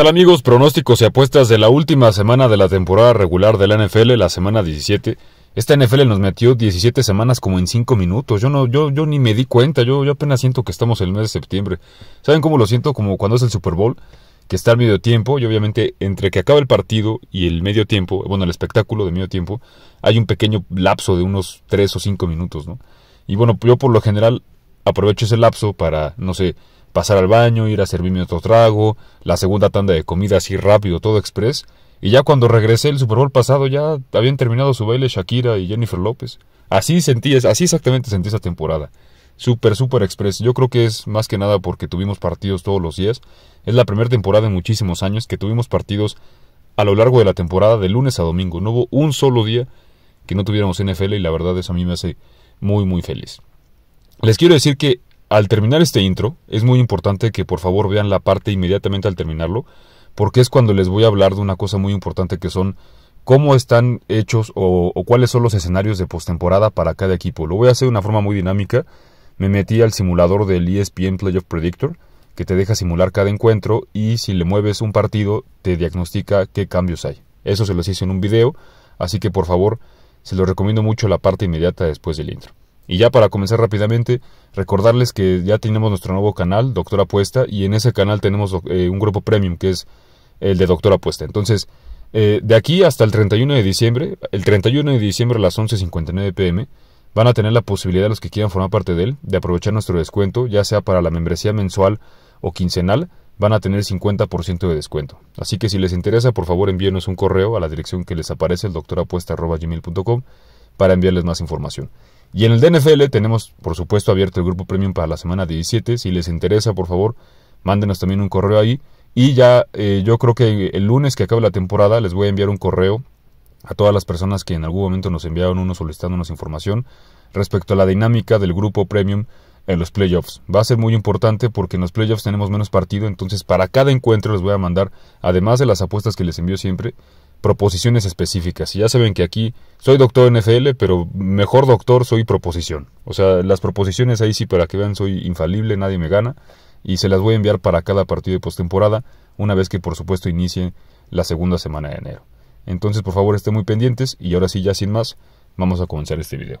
Hola amigos? Pronósticos y apuestas de la última semana de la temporada regular de la NFL, la semana 17. Esta NFL nos metió 17 semanas como en 5 minutos. Yo no, yo, yo ni me di cuenta, yo, yo apenas siento que estamos en el mes de septiembre. ¿Saben cómo lo siento? Como cuando es el Super Bowl, que está al medio tiempo, y obviamente entre que acaba el partido y el medio tiempo, bueno, el espectáculo de medio tiempo, hay un pequeño lapso de unos 3 o 5 minutos, ¿no? Y bueno, yo por lo general aprovecho ese lapso para, no sé, pasar al baño, ir a servirme otro trago, la segunda tanda de comida así rápido, todo express, y ya cuando regresé el Super Bowl pasado ya habían terminado su baile Shakira y Jennifer López. Así sentí, así exactamente sentí esa temporada. Súper, súper express. Yo creo que es más que nada porque tuvimos partidos todos los días. Es la primera temporada en muchísimos años que tuvimos partidos a lo largo de la temporada de lunes a domingo. No hubo un solo día que no tuviéramos NFL y la verdad eso a mí me hace muy, muy feliz. Les quiero decir que al terminar este intro, es muy importante que por favor vean la parte inmediatamente al terminarlo, porque es cuando les voy a hablar de una cosa muy importante que son cómo están hechos o, cuáles son los escenarios de postemporada para cada equipo. Lo voy a hacer de una forma muy dinámica. Me metí al simulador del ESPN Playoff Predictor, que te deja simular cada encuentro y si le mueves un partido, te diagnostica qué cambios hay. Eso se los hice en un video, así que por favor, se los recomiendo mucho la parte inmediata después del intro. Y ya para comenzar rápidamente, recordarles que ya tenemos nuestro nuevo canal, Doctor Apuesta, y en ese canal tenemos eh, un grupo premium que es el de Doctor Apuesta. Entonces, eh, de aquí hasta el 31 de diciembre, el 31 de diciembre a las 11.59 pm, van a tener la posibilidad los que quieran formar parte de él de aprovechar nuestro descuento, ya sea para la membresía mensual o quincenal, van a tener 50% de descuento. Así que si les interesa, por favor envíenos un correo a la dirección que les aparece, el doctorapuesta.gmail.com, para enviarles más información. Y en el DNFL tenemos, por supuesto, abierto el grupo premium para la semana 17. Si les interesa, por favor, mándenos también un correo ahí. Y ya eh, yo creo que el lunes que acabe la temporada les voy a enviar un correo a todas las personas que en algún momento nos enviaron uno solicitándonos información respecto a la dinámica del grupo premium en los playoffs. Va a ser muy importante porque en los playoffs tenemos menos partido, entonces para cada encuentro les voy a mandar, además de las apuestas que les envío siempre, proposiciones específicas. Y ya saben que aquí soy doctor NFL pero mejor doctor soy proposición. O sea, las proposiciones ahí sí, para que vean, soy infalible, nadie me gana. Y se las voy a enviar para cada partido de postemporada, una vez que por supuesto inicie la segunda semana de enero. Entonces, por favor, estén muy pendientes y ahora sí, ya sin más, vamos a comenzar este video.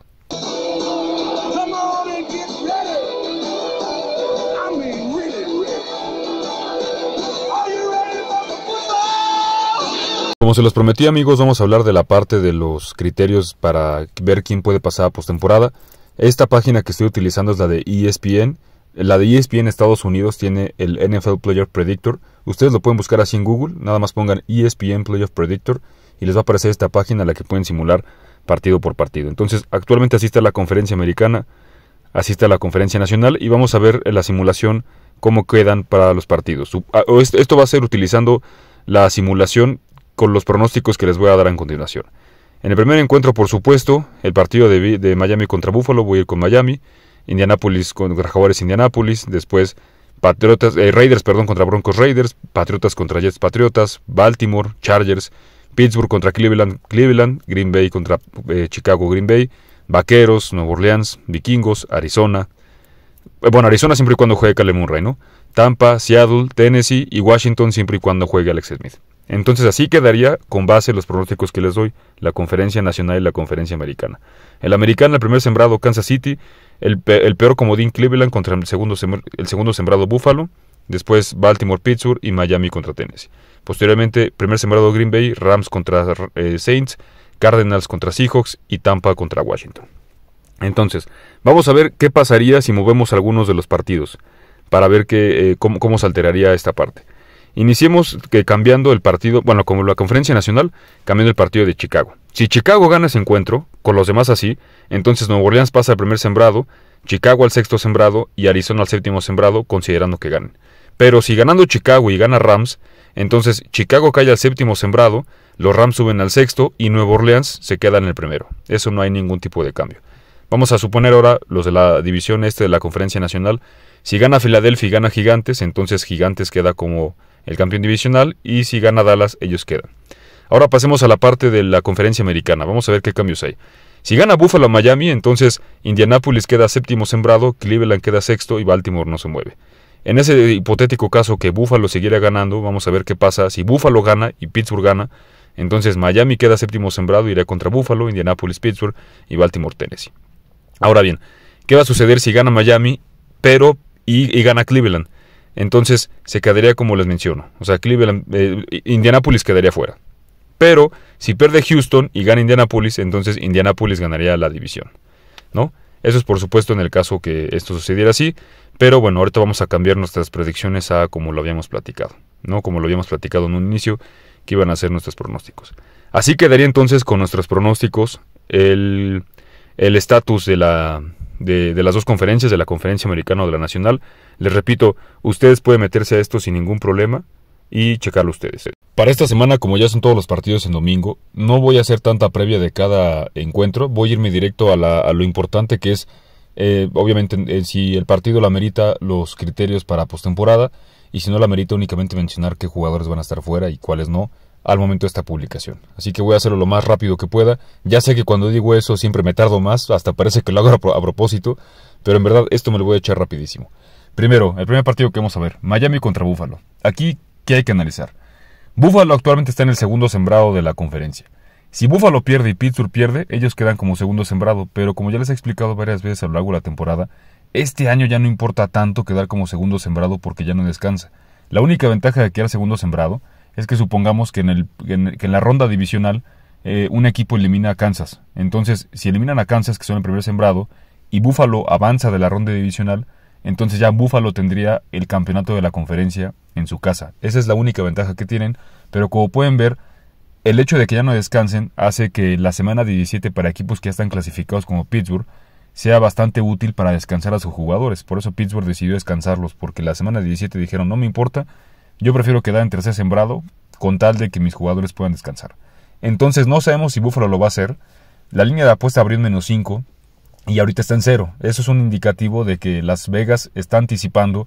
Como se los prometí amigos, vamos a hablar de la parte de los criterios para ver quién puede pasar a postemporada. Esta página que estoy utilizando es la de ESPN. La de ESPN Estados Unidos tiene el NFL Player Predictor. Ustedes lo pueden buscar así en Google, nada más pongan ESPN Player Predictor y les va a aparecer esta página a la que pueden simular partido por partido. Entonces, actualmente asiste a la conferencia americana, asiste a la conferencia nacional y vamos a ver en la simulación cómo quedan para los partidos. Ah, esto va a ser utilizando la simulación con los pronósticos que les voy a dar en continuación. En el primer encuentro, por supuesto, el partido de, Miami contra Buffalo, voy a ir con Miami, Indianapolis contra Jaguares Indianapolis, después Patriotas, eh, Raiders, perdón, contra Broncos Raiders, Patriotas contra Jets Patriotas, Baltimore, Chargers, Pittsburgh contra Cleveland, Cleveland, Green Bay contra eh, Chicago Green Bay, Vaqueros, Nueva Orleans, Vikingos, Arizona. Eh, bueno, Arizona siempre y cuando juegue cal Murray, ¿no? Tampa, Seattle, Tennessee y Washington siempre y cuando juegue Alex Smith. Entonces así quedaría, con base en los pronósticos que les doy, la conferencia nacional y la conferencia americana. El americano, el primer sembrado Kansas City, el, peor como Dean Cleveland contra el segundo, sembrado Buffalo, después Baltimore, Pittsburgh y Miami contra Tennessee. Posteriormente, primer sembrado Green Bay, Rams contra eh, Saints, Cardinals contra Seahawks y Tampa contra Washington. Entonces, vamos a ver qué pasaría si movemos algunos de los partidos, para ver eh, cómo se alteraría esta parte. Iniciemos que cambiando el partido, bueno, como la conferencia nacional, cambiando el partido de Chicago. Si Chicago gana ese encuentro, con los demás así, entonces Nuevo Orleans pasa al primer sembrado, Chicago al sexto sembrado y Arizona al séptimo sembrado, considerando que ganen. Pero si ganando Chicago y gana Rams, entonces Chicago cae al séptimo sembrado, los Rams suben al sexto y Nuevo Orleans se queda en el primero. Eso no hay ningún tipo de cambio. Vamos a suponer ahora los de la división este de la Conferencia Nacional. Si gana Filadelfia y gana Gigantes, entonces Gigantes queda como el campeón divisional, y si gana Dallas, ellos quedan. Ahora pasemos a la parte de la conferencia americana, vamos a ver qué cambios hay. Si gana Buffalo a Miami, entonces Indianapolis queda séptimo sembrado, Cleveland queda sexto y Baltimore no se mueve. En ese hipotético caso que Buffalo siguiera ganando, vamos a ver qué pasa. Si Buffalo gana y Pittsburgh gana, entonces Miami queda séptimo sembrado, irá contra Buffalo, Indianapolis, Pittsburgh y Baltimore, Tennessee. Ahora bien, ¿qué va a suceder si gana Miami, pero y gana Cleveland? Entonces se quedaría como les menciono. O sea, Cleveland, eh, Indianapolis quedaría fuera. Pero si pierde Houston y gana Indianapolis, entonces Indianapolis ganaría la división. ¿No? Eso es por supuesto en el caso que esto sucediera así. Pero bueno, ahorita vamos a cambiar nuestras predicciones a como lo habíamos platicado. ¿No? Como lo habíamos platicado en un inicio, que iban a ser nuestros pronósticos. Así quedaría entonces con nuestros pronósticos el estatus de la, de, las dos conferencias, de la conferencia americana o de la nacional. Les repito, ustedes pueden meterse a esto sin ningún problema y checarlo ustedes. Para esta semana, como ya son todos los partidos en domingo, no voy a hacer tanta previa de cada encuentro, voy a irme directo a, la, lo importante que es, eh, obviamente, si el partido la merita, los criterios para postemporada, y si no la merita, únicamente mencionar qué jugadores van a estar fuera y cuáles no al momento de esta publicación. Así que voy a hacerlo lo más rápido que pueda. Ya sé que cuando digo eso siempre me tardo más, hasta parece que lo hago a propósito, pero en verdad esto me lo voy a echar rapidísimo. Primero, el primer partido que vamos a ver, Miami contra Buffalo. Aquí, ¿qué hay que analizar? Buffalo actualmente está en el segundo sembrado de la conferencia. Si Buffalo pierde y Pittsburgh pierde, ellos quedan como segundo sembrado, pero como ya les he explicado varias veces a lo largo de la temporada, este año ya no importa tanto quedar como segundo sembrado porque ya no descansa. La única ventaja de quedar segundo sembrado es que supongamos que en, el, que en la ronda divisional eh, un equipo elimina a Kansas. Entonces, si eliminan a Kansas, que son el primer sembrado, y Buffalo avanza de la ronda divisional, entonces ya Buffalo tendría el campeonato de la conferencia en su casa. Esa es la única ventaja que tienen, pero como pueden ver, el hecho de que ya no descansen hace que la semana 17 para equipos que ya están clasificados como Pittsburgh sea bastante útil para descansar a sus jugadores. Por eso Pittsburgh decidió descansarlos, porque la semana 17 dijeron no me importa, yo prefiero quedar en tercer sembrado con tal de que mis jugadores puedan descansar. Entonces no sabemos si Buffalo lo va a hacer. La línea de apuesta abrió en menos 5 y ahorita está en cero. Eso es un indicativo de que Las Vegas está anticipando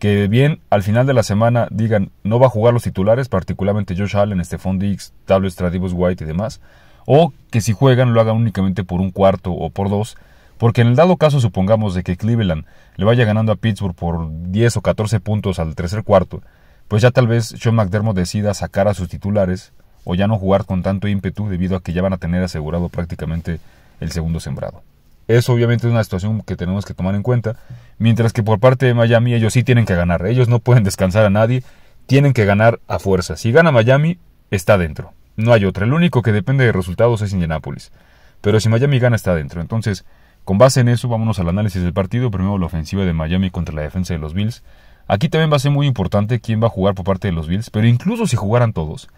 que bien al final de la semana digan no va a jugar los titulares, particularmente Josh Allen, Stephon Diggs, Tablo White y demás, o que si juegan lo hagan únicamente por un cuarto o por dos, porque en el dado caso supongamos de que Cleveland le vaya ganando a Pittsburgh por 10 o 14 puntos al tercer cuarto, pues ya tal vez Sean McDermott decida sacar a sus titulares o ya no jugar con tanto ímpetu debido a que ya van a tener asegurado prácticamente el segundo sembrado. Eso obviamente es una situación que tenemos que tomar en cuenta, mientras que por parte de Miami ellos sí tienen que ganar, ellos no pueden descansar a nadie, tienen que ganar a fuerza. Si gana Miami, está dentro, no hay otra, el único que depende de resultados es Indianápolis, pero si Miami gana está dentro, entonces con base en eso vámonos al análisis del partido, primero la ofensiva de Miami contra la defensa de los Bills, Aquí también va a ser muy importante quién va a jugar por parte de los Bills, pero incluso si jugaran todos,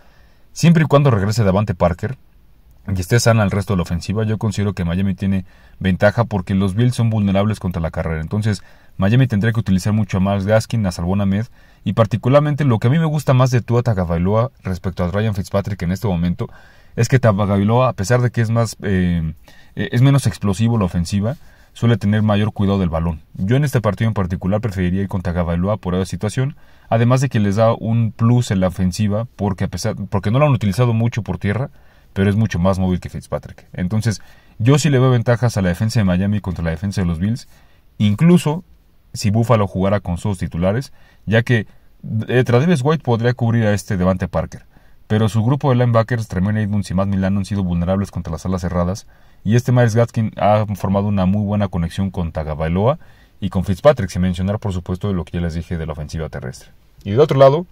siempre y cuando regrese Davante Parker y esté sana el resto de la ofensiva, yo considero que Miami tiene ventaja porque los Bills son vulnerables contra la carrera. Entonces, Miami tendría que utilizar mucho más Gaskin, a Salvona Med. y particularmente lo que a mí me gusta más de Tua Tagovailoa respecto a Ryan Fitzpatrick en este momento es que Tagovailoa, a pesar de que es más eh, eh, es menos explosivo la ofensiva, suele tener mayor cuidado del balón. Yo en este partido en particular preferiría ir con Tagovailoa por esa situación, además de que les da un plus en la ofensiva porque a pesar porque no lo han utilizado mucho por tierra, pero es mucho más móvil que Fitzpatrick. Entonces, yo sí le veo ventajas a la defensa de Miami contra la defensa de los Bills, incluso si Buffalo jugara con sus titulares, ya que eh, Travis White podría cubrir a este Devante Parker pero su grupo de linebackers, Tremaine Edmunds y Matt Milano, han sido vulnerables contra las alas cerradas, y este Miles Gatkin ha formado una muy buena conexión con Tagabailoa y con Fitzpatrick, sin mencionar, por supuesto, lo que ya les dije de la ofensiva terrestre. Y de otro lado,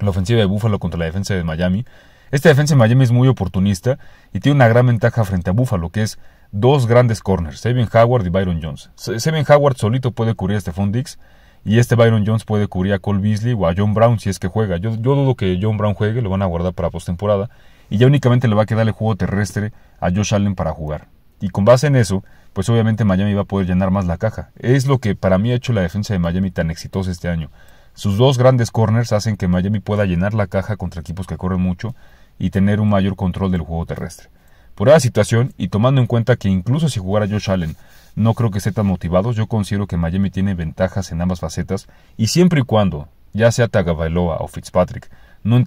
la ofensiva de Buffalo contra la defensa de Miami. Esta defensa de Miami es muy oportunista y tiene una gran ventaja frente a Buffalo, que es dos grandes corners, Seven Howard y Byron Jones. Seven Howard solito puede cubrir a Stephon Diggs. Y este Byron Jones puede cubrir a Cole Beasley o a John Brown si es que juega. Yo, dudo que John Brown juegue, lo van a guardar para postemporada. Y ya únicamente le va a quedar el juego terrestre a Josh Allen para jugar. Y con base en eso, pues obviamente Miami va a poder llenar más la caja. Es lo que para mí ha hecho la defensa de Miami tan exitosa este año. Sus dos grandes corners hacen que Miami pueda llenar la caja contra equipos que corren mucho y tener un mayor control del juego terrestre. Por esa situación, y tomando en cuenta que incluso si jugara Josh Allen, no creo que estén tan motivados. Yo considero que Miami tiene ventajas en ambas facetas y siempre y cuando, ya sea Tagabailoa o Fitzpatrick, no,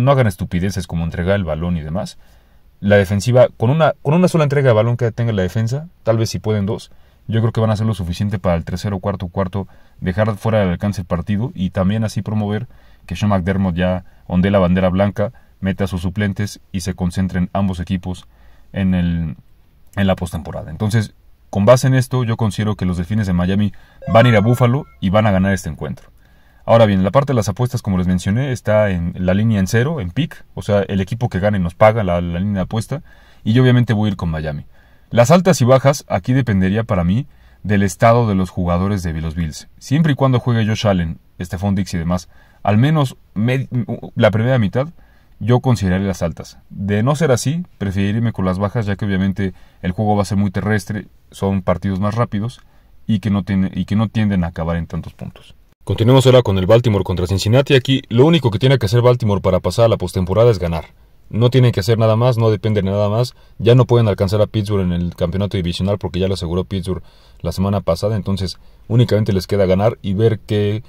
no, hagan estupideces como entregar el balón y demás. La defensiva, con una, con una sola entrega de balón que tenga la defensa, tal vez si pueden dos, yo creo que van a ser lo suficiente para el tercero, cuarto, cuarto, dejar fuera del alcance el partido y también así promover que Sean McDermott ya ondee la bandera blanca, meta a sus suplentes y se concentren ambos equipos en, el, en la postemporada. Entonces, con base en esto, yo considero que los Delfines de Miami van a ir a Buffalo y van a ganar este encuentro. Ahora bien, la parte de las apuestas, como les mencioné, está en la línea en cero, en pick. O sea, el equipo que gane nos paga la, línea de apuesta. Y yo obviamente voy a ir con Miami. Las altas y bajas aquí dependería para mí del estado de los jugadores de los Bills. Siempre y cuando juegue Josh Allen, Stephon Dix y demás, al menos la primera mitad, yo consideraré las altas. De no ser así, preferiré con las bajas, ya que obviamente el juego va a ser muy terrestre, son partidos más rápidos y que no, y que no tienden a acabar en tantos puntos. Continuemos ahora con el Baltimore contra Cincinnati. Aquí lo único que tiene que hacer Baltimore para pasar a la postemporada es ganar. No tienen que hacer nada más, no depende de nada más. Ya no pueden alcanzar a Pittsburgh en el campeonato divisional porque ya lo aseguró Pittsburgh la semana pasada. Entonces únicamente les queda ganar y ver qué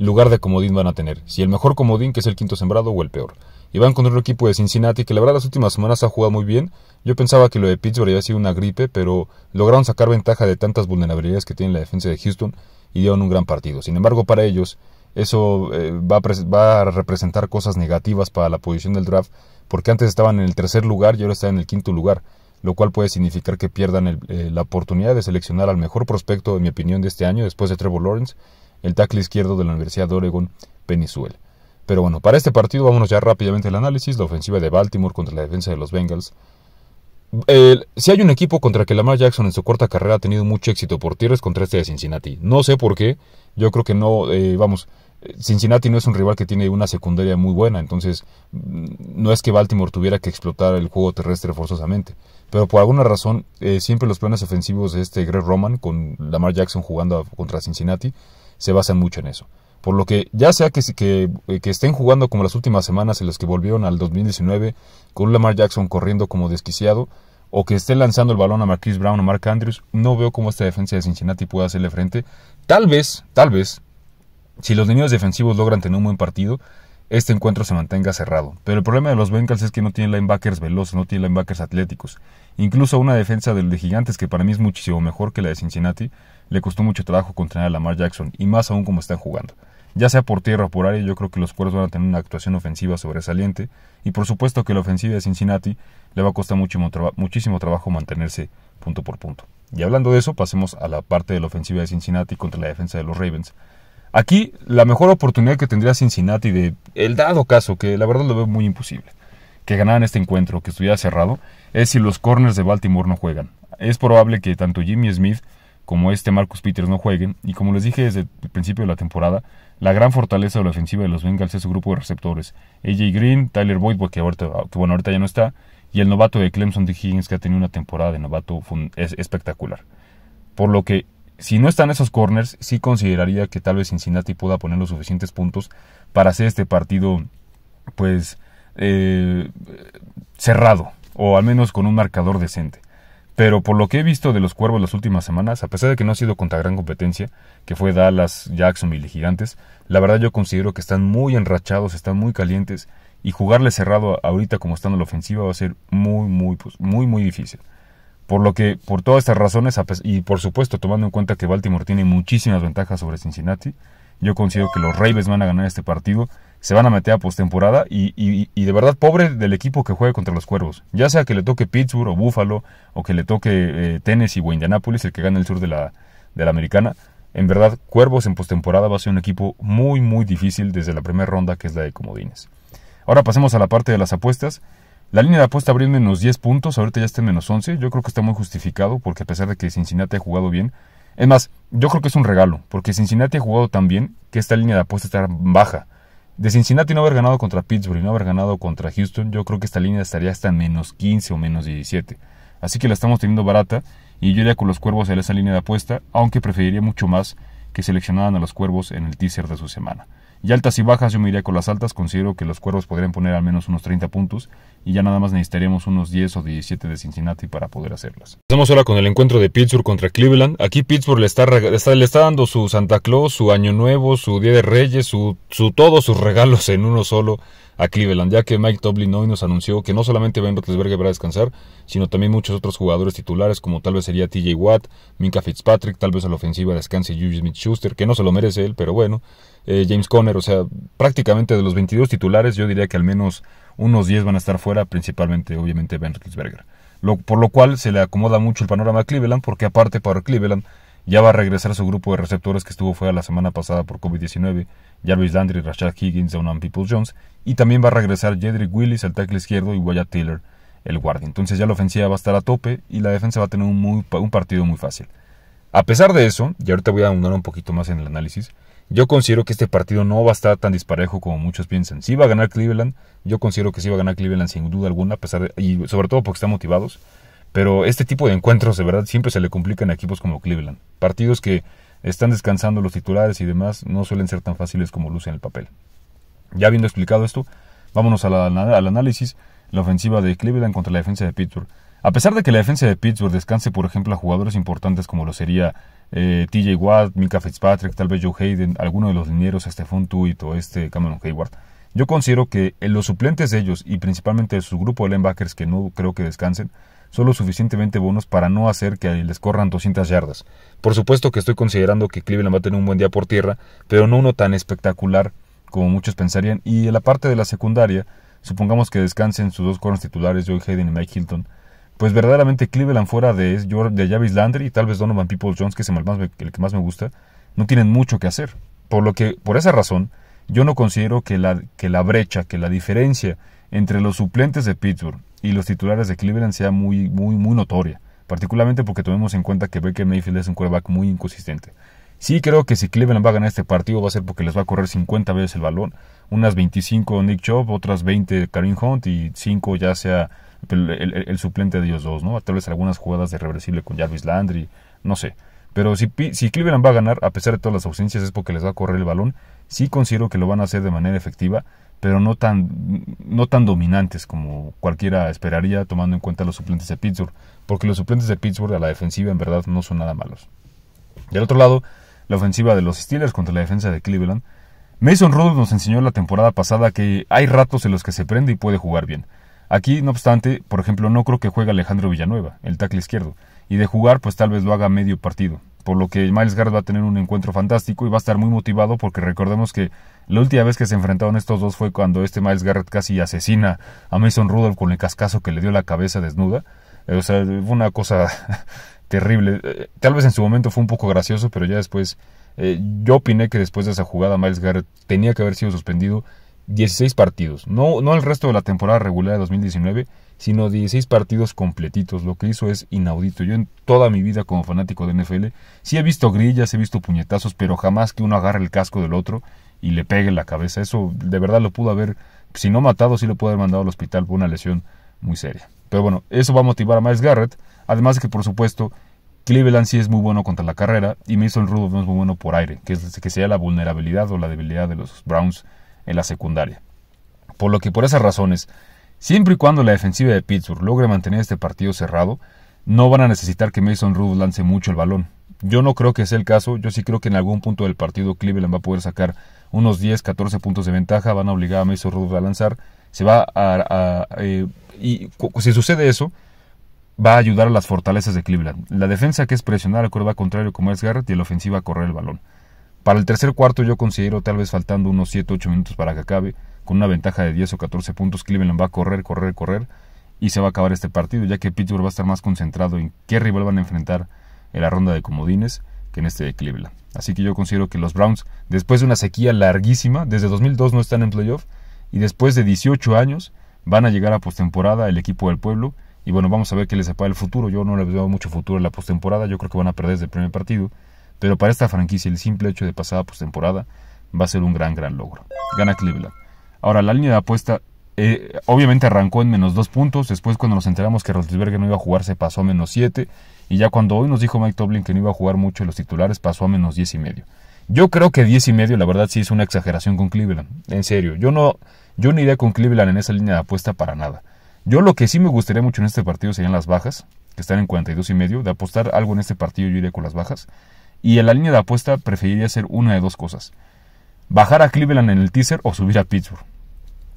lugar de comodín van a tener. Si el mejor comodín que es el quinto sembrado o el peor y van encontrar un equipo de Cincinnati que la verdad las últimas semanas ha jugado muy bien. Yo pensaba que lo de Pittsburgh había sido una gripe, pero lograron sacar ventaja de tantas vulnerabilidades que tiene la defensa de Houston y dieron un gran partido. Sin embargo, para ellos eso eh, va, a va, a representar cosas negativas para la posición del draft, porque antes estaban en el tercer lugar y ahora están en el quinto lugar, lo cual puede significar que pierdan eh, la oportunidad de seleccionar al mejor prospecto, en mi opinión, de este año, después de Trevor Lawrence, el tackle izquierdo de la Universidad de Oregon, Venezuela. Pero bueno, para este partido vámonos ya rápidamente al análisis. La ofensiva de Baltimore contra la defensa de los Bengals. si hay un equipo contra el que Lamar Jackson en su corta carrera ha tenido mucho éxito por tierra es contra este de Cincinnati. No sé por qué. Yo creo que no, eh, vamos, Cincinnati no es un rival que tiene una secundaria muy buena, entonces mm, no es que Baltimore tuviera que explotar el juego terrestre forzosamente. Pero por alguna razón, eh, siempre los planes ofensivos de este Greg Roman con Lamar Jackson jugando contra Cincinnati se basan mucho en eso. Por lo que ya sea eh, que, estén jugando como las últimas semanas en las que volvieron al 2019, con Lamar Jackson corriendo como desquiciado, o que estén lanzando el balón a Marquise Brown o Mark Andrews, no veo cómo esta defensa de Cincinnati pueda hacerle frente. Tal vez, tal vez, si los niños defensivos logran tener un buen partido, este encuentro se mantenga cerrado. Pero el problema de los Bengals es que no tienen linebackers veloz no tienen linebackers atléticos. Incluso una defensa de, de Gigantes, que para mí es muchísimo mejor que la de Cincinnati, le costó mucho trabajo contener a Lamar Jackson, y más aún como están jugando ya sea por tierra o por área, yo creo que los cuernos van a tener una actuación ofensiva sobresaliente y por supuesto que la ofensiva de Cincinnati le va a costar muchísimo, muchísimo trabajo mantenerse punto por punto. Y hablando de eso, pasemos a la parte de la ofensiva de Cincinnati contra la defensa de los Ravens. Aquí la mejor oportunidad que tendría Cincinnati de el dado caso, que la verdad lo veo muy imposible, que ganaran este encuentro, que estuviera cerrado, es si los corners de Baltimore no juegan. Es probable que tanto Jimmy Smith como este Marcus Peters no jueguen, y como les dije desde el principio de la temporada, la gran fortaleza de la ofensiva de los Bengals es su grupo de receptores. AJ Green, Tyler Boyd, que, bueno, ahorita ya no está, y el novato de Clemson de Higgins, que ha tenido una temporada de novato es espectacular. Por lo que, si no están esos corners, sí consideraría que tal vez Cincinnati pueda poner los suficientes puntos para hacer este partido, pues, eh, cerrado, o al menos con un marcador decente. Pero por lo que he visto de los Cuervos las últimas semanas, a pesar de que no ha sido contra gran competencia, que fue Dallas, Jacksonville y Gigantes, la verdad yo considero que están muy enrachados, están muy calientes y jugarle cerrado ahorita como están en la ofensiva va a ser muy, muy, pues, muy, muy difícil. Por lo que, por todas estas razones, y por supuesto tomando en cuenta que Baltimore tiene muchísimas ventajas sobre Cincinnati, yo considero que los Ravens van a ganar este partido se van a meter a postemporada y, de verdad pobre del equipo que juegue contra los Cuervos. Ya sea que le toque Pittsburgh o Buffalo o que le toque eh, Tennessee o Indianapolis, el que gane el sur de la, de la americana. En verdad, Cuervos en postemporada va a ser un equipo muy, muy difícil desde la primera ronda, que es la de Comodines. Ahora pasemos a la parte de las apuestas. La línea de apuesta abrió en menos 10 puntos, ahorita ya está en menos 11. Yo creo que está muy justificado porque a pesar de que Cincinnati ha jugado bien, es más, yo creo que es un regalo, porque Cincinnati ha jugado tan bien que esta línea de apuesta está baja de Cincinnati no haber ganado contra Pittsburgh y no haber ganado contra Houston, yo creo que esta línea estaría hasta menos 15 o menos 17. Así que la estamos teniendo barata y yo iría con los cuervos en esa línea de apuesta, aunque preferiría mucho más que seleccionaran a los cuervos en el teaser de su semana. Y altas y bajas, yo me iría con las altas, considero que los cuervos podrían poner al menos unos 30 puntos y ya nada más necesitaríamos unos 10 o 17 de Cincinnati para poder hacerlas. Estamos ahora con el encuentro de Pittsburgh contra Cleveland. Aquí Pittsburgh le está, le está dando su Santa Claus, su Año Nuevo, su Día de Reyes, su, su todos sus regalos en uno solo a Cleveland, ya que Mike Toblin hoy nos anunció que no solamente Ben Roethlisberger va a descansar, sino también muchos otros jugadores titulares, como tal vez sería TJ Watt, Minka Fitzpatrick, tal vez a la ofensiva descanse Juju Smith-Schuster, que no se lo merece él, pero bueno, eh, James Conner, o sea, prácticamente de los 22 titulares, yo diría que al menos unos 10 van a estar fuera, principalmente obviamente Ben Roethlisberger. por lo cual se le acomoda mucho el panorama a Cleveland, porque aparte para Cleveland ya va a regresar su grupo de receptores que estuvo fuera la semana pasada por COVID-19, Jarvis Landry, Rashad Higgins, Donovan Peoples Jones, y también va a regresar Jedrick Willis, el tackle izquierdo, y Wyatt Taylor, el guardia. Entonces ya la ofensiva va a estar a tope y la defensa va a tener un, un partido muy fácil. A pesar de eso, y ahorita voy a ahondar un poquito más en el análisis, yo considero que este partido no va a estar tan disparejo como muchos piensan. Si va a ganar Cleveland, yo considero que sí va a ganar Cleveland sin duda alguna, a pesar y sobre todo porque están motivados. Pero este tipo de encuentros, de verdad, siempre se le complican a equipos como Cleveland. Partidos que están descansando los titulares y demás no suelen ser tan fáciles como lucen el papel. Ya habiendo explicado esto, vámonos al análisis. La ofensiva de Cleveland contra la defensa de Pittsburgh. A pesar de que la defensa de Pittsburgh descanse, por ejemplo, a jugadores importantes como lo sería eh, TJ Watt, Mika Fitzpatrick, tal vez Joe Hayden, alguno de los linieros, Stephon Tuitt o este Cameron Hayward, yo considero que eh, los suplentes de ellos y principalmente de su grupo de linebackers que no creo que descansen, son lo suficientemente buenos para no hacer que les corran 200 yardas. Por supuesto que estoy considerando que Cleveland va a tener un buen día por tierra, pero no uno tan espectacular como muchos pensarían. Y en la parte de la secundaria, supongamos que descansen sus dos corners titulares, Joe Hayden y Mike Hilton, pues verdaderamente Cleveland fuera de, de Javis Landry y tal vez Donovan People Jones, que es el, más, el que más me gusta, no tienen mucho que hacer. Por lo que, por esa razón, yo no considero que la, que la brecha, que la diferencia entre los suplentes de Pittsburgh y los titulares de Cleveland sea muy, muy, muy notoria. Particularmente porque tomemos en cuenta que Baker Mayfield es un quarterback muy inconsistente. Sí creo que si Cleveland va a ganar este partido va a ser porque les va a correr 50 veces el balón. Unas 25 Nick Chubb, otras 20 Karim Hunt y 5 ya sea el, suplente de ellos dos, ¿no? Tal vez algunas jugadas de reversible con Jarvis Landry, no sé. Pero si, si Cleveland va a ganar, a pesar de todas las ausencias, es porque les va a correr el balón. Sí considero que lo van a hacer de manera efectiva, pero no tan, no tan dominantes como cualquiera esperaría, tomando en cuenta los suplentes de Pittsburgh. Porque los suplentes de Pittsburgh a la defensiva en verdad no son nada malos. Del otro lado, la ofensiva de los Steelers contra la defensa de Cleveland. Mason Rudolph nos enseñó la temporada pasada que hay ratos en los que se prende y puede jugar bien. Aquí, no obstante, por ejemplo, no creo que juegue Alejandro Villanueva, el tackle izquierdo, y de jugar, pues tal vez lo haga medio partido, por lo que Miles Garrett va a tener un encuentro fantástico y va a estar muy motivado porque recordemos que la última vez que se enfrentaron estos dos fue cuando este Miles Garrett casi asesina a Mason Rudolph con el cascazo que le dio la cabeza desnuda. Eh, o sea, fue una cosa terrible. Eh, tal vez en su momento fue un poco gracioso, pero ya después eh, yo opiné que después de esa jugada Miles Garrett tenía que haber sido suspendido 16 partidos. No, no el resto de la temporada regular de 2019, sino 16 partidos completitos. Lo que hizo es inaudito. Yo en toda mi vida como fanático de NFL, sí he visto grillas, he visto puñetazos, pero jamás que uno agarre el casco del otro y le pegue en la cabeza. Eso de verdad lo pudo haber, si no matado, sí lo pudo haber mandado al hospital por una lesión muy seria. Pero bueno, eso va a motivar a Miles Garrett. Además de que, por supuesto, Cleveland sí es muy bueno contra la carrera y Mason Rudolph no es muy bueno por aire, que, es, que sea la vulnerabilidad o la debilidad de los Browns en la secundaria. Por lo que por esas razones, siempre y cuando la defensiva de Pittsburgh logre mantener este partido cerrado, no van a necesitar que Mason Rudolph lance mucho el balón. Yo no creo que sea el caso, yo sí creo que en algún punto del partido Cleveland va a poder sacar unos 10, 14 puntos de ventaja, van a obligar a Mason Rudolph a lanzar, se va a... Eh, y si sucede eso, va a ayudar a las fortalezas de Cleveland. La defensa que es presionar al contrario como es Garrett y la ofensiva a correr el balón. Para el tercer cuarto yo considero tal vez faltando unos 7-8 minutos para que acabe, con una ventaja de 10 o 14 puntos, Cleveland va a correr, correr, correr y se va a acabar este partido, ya que Pittsburgh va a estar más concentrado en qué rival van a enfrentar en la ronda de comodines que en este de Cleveland. Así que yo considero que los Browns, después de una sequía larguísima, desde 2002 no están en playoff y después de 18 años van a llegar a postemporada el equipo del pueblo. Y bueno, vamos a ver qué les separa el futuro. Yo no les veo mucho futuro en la postemporada. Yo creo que van a perder desde el primer partido. Pero para esta franquicia el simple hecho de pasar a postemporada va a ser un gran, gran logro. Gana Cleveland. Ahora, la línea de apuesta eh, obviamente arrancó en menos dos puntos. Después, cuando nos enteramos que Roethlisberger no iba a jugar, se pasó a menos siete. Y ya cuando hoy nos dijo Mike Toblin que no iba a jugar mucho los titulares, pasó a menos diez y medio. Yo creo que diez y medio, la verdad, sí es una exageración con Cleveland. En serio, yo no, yo no iría con Cleveland en esa línea de apuesta para nada. Yo lo que sí me gustaría mucho en este partido serían las bajas, que están en 42 y medio. De apostar algo en este partido, yo iría con las bajas. Y en la línea de apuesta preferiría hacer una de dos cosas. Bajar a Cleveland en el teaser o subir a Pittsburgh.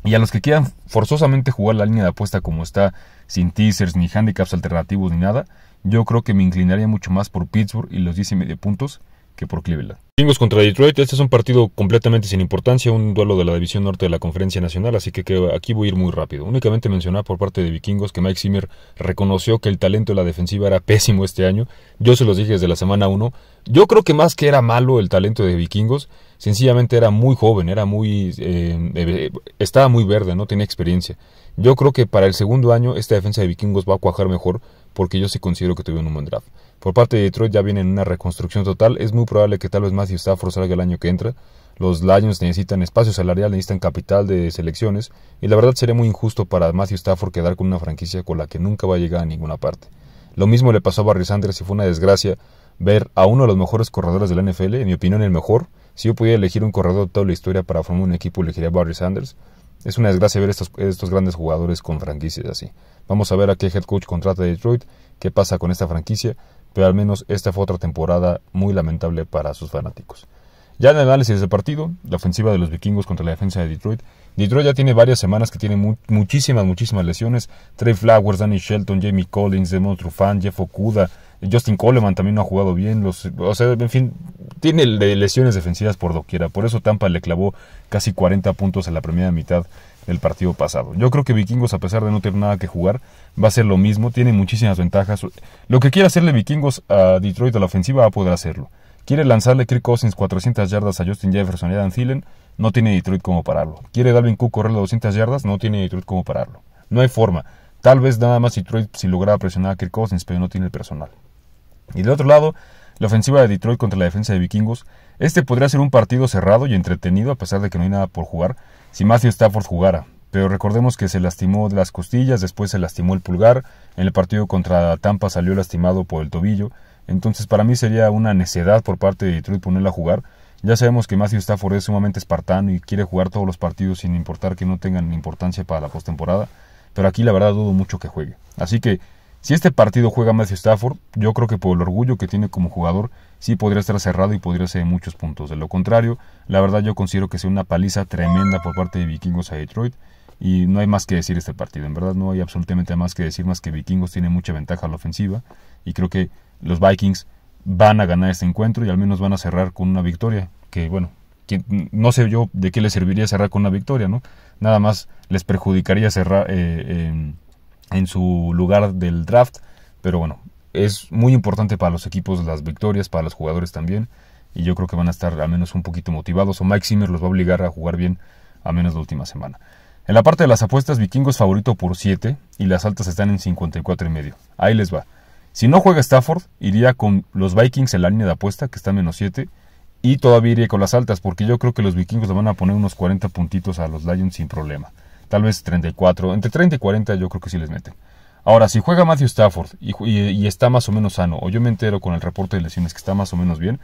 Y a los que quieran forzosamente jugar la línea de apuesta como está, sin teasers, ni handicaps alternativos, ni nada, yo creo que me inclinaría mucho más por Pittsburgh y los 10 y medio puntos que por Cleveland. Vikingos contra Detroit, este es un partido completamente sin importancia, un duelo de la División Norte de la Conferencia Nacional, así que, aquí voy a ir muy rápido. Únicamente mencionar por parte de Vikingos que Mike Zimmer reconoció que el talento de la defensiva era pésimo este año. Yo se los dije desde la semana 1. Yo creo que más que era malo el talento de Vikingos, sencillamente era muy joven, era muy eh, eh, estaba muy verde, no tenía experiencia. Yo creo que para el segundo año esta defensa de Vikingos va a cuajar mejor porque yo sí considero que tuvieron un buen draft. Por parte de Detroit ya viene una reconstrucción total. Es muy probable que tal vez Matthew Stafford salga el año que entra. Los Lions necesitan espacio salarial, necesitan capital de selecciones. Y la verdad sería muy injusto para Matthew Stafford quedar con una franquicia con la que nunca va a llegar a ninguna parte. Lo mismo le pasó a Barry Sanders y fue una desgracia ver a uno de los mejores corredores de la NFL, en mi opinión el mejor. Si yo pudiera elegir un corredor de toda la historia para formar un equipo, elegiría a Barry Sanders. Es una desgracia ver estos, estos grandes jugadores con franquicias así. Vamos a ver a qué head coach contrata Detroit, qué pasa con esta franquicia, pero al menos esta fue otra temporada muy lamentable para sus fanáticos. Ya en análisis del partido, la ofensiva de los vikingos contra la defensa de Detroit, Detroit ya tiene varias semanas que tiene muchísimas, muchísimas lesiones. Trey Flowers, Danny Shelton, Jamie Collins, Demon Trufant, Jeff Okuda, Justin Coleman también no ha jugado bien. Los, o sea, en fin, tiene lesiones defensivas por doquiera. Por eso Tampa le clavó casi 40 puntos en la primera mitad el partido pasado. Yo creo que Vikingos, a pesar de no tener nada que jugar, va a ser lo mismo. Tiene muchísimas ventajas. Lo que quiera hacerle Vikingos a Detroit a la ofensiva va a poder hacerlo. Quiere lanzarle Kirk Cousins 400 yardas a Justin Jefferson y Dan Thielen. No tiene Detroit como pararlo. Quiere Dalvin Cook correrle 200 yardas. No tiene Detroit como pararlo. No hay forma. Tal vez nada más Detroit si lograra presionar a Kirk Cousins, pero no tiene el personal. Y del otro lado, la ofensiva de Detroit contra la defensa de Vikingos. Este podría ser un partido cerrado y entretenido a pesar de que no hay nada por jugar si Matthew Stafford jugara, pero recordemos que se lastimó de las costillas, después se lastimó el pulgar, en el partido contra Tampa salió lastimado por el tobillo, entonces para mí sería una necedad por parte de Detroit ponerla a jugar. Ya sabemos que Matthew Stafford es sumamente espartano y quiere jugar todos los partidos sin importar que no tengan importancia para la postemporada, pero aquí la verdad dudo mucho que juegue. Así que si este partido juega Matthew Stafford, yo creo que por el orgullo que tiene como jugador, sí podría estar cerrado y podría ser muchos puntos. De lo contrario, la verdad yo considero que sea una paliza tremenda por parte de Vikingos a Detroit. Y no hay más que decir este partido. En verdad no hay absolutamente más que decir, más que Vikingos tiene mucha ventaja a la ofensiva. Y creo que los Vikings van a ganar este encuentro y al menos van a cerrar con una victoria. Que bueno, no sé yo de qué les serviría cerrar con una victoria, ¿no? Nada más les perjudicaría cerrar... Eh, em, en su lugar del draft. Pero bueno, es muy importante para los equipos las victorias, para los jugadores también. Y yo creo que van a estar al menos un poquito motivados. O Mike Zimmer los va a obligar a jugar bien a menos la última semana. En la parte de las apuestas, Vikingos favorito por 7 y las altas están en 54 y medio. Ahí les va. Si no juega Stafford, iría con los Vikings en la línea de apuesta, que está menos 7. Y todavía iría con las altas, porque yo creo que los vikingos le van a poner unos 40 puntitos a los Lions sin problema tal vez 34, entre 30 y 40 yo creo que sí les meten. Ahora, si juega Matthew Stafford y, está más o menos sano, o yo me entero con el reporte de lesiones que está más o menos bien,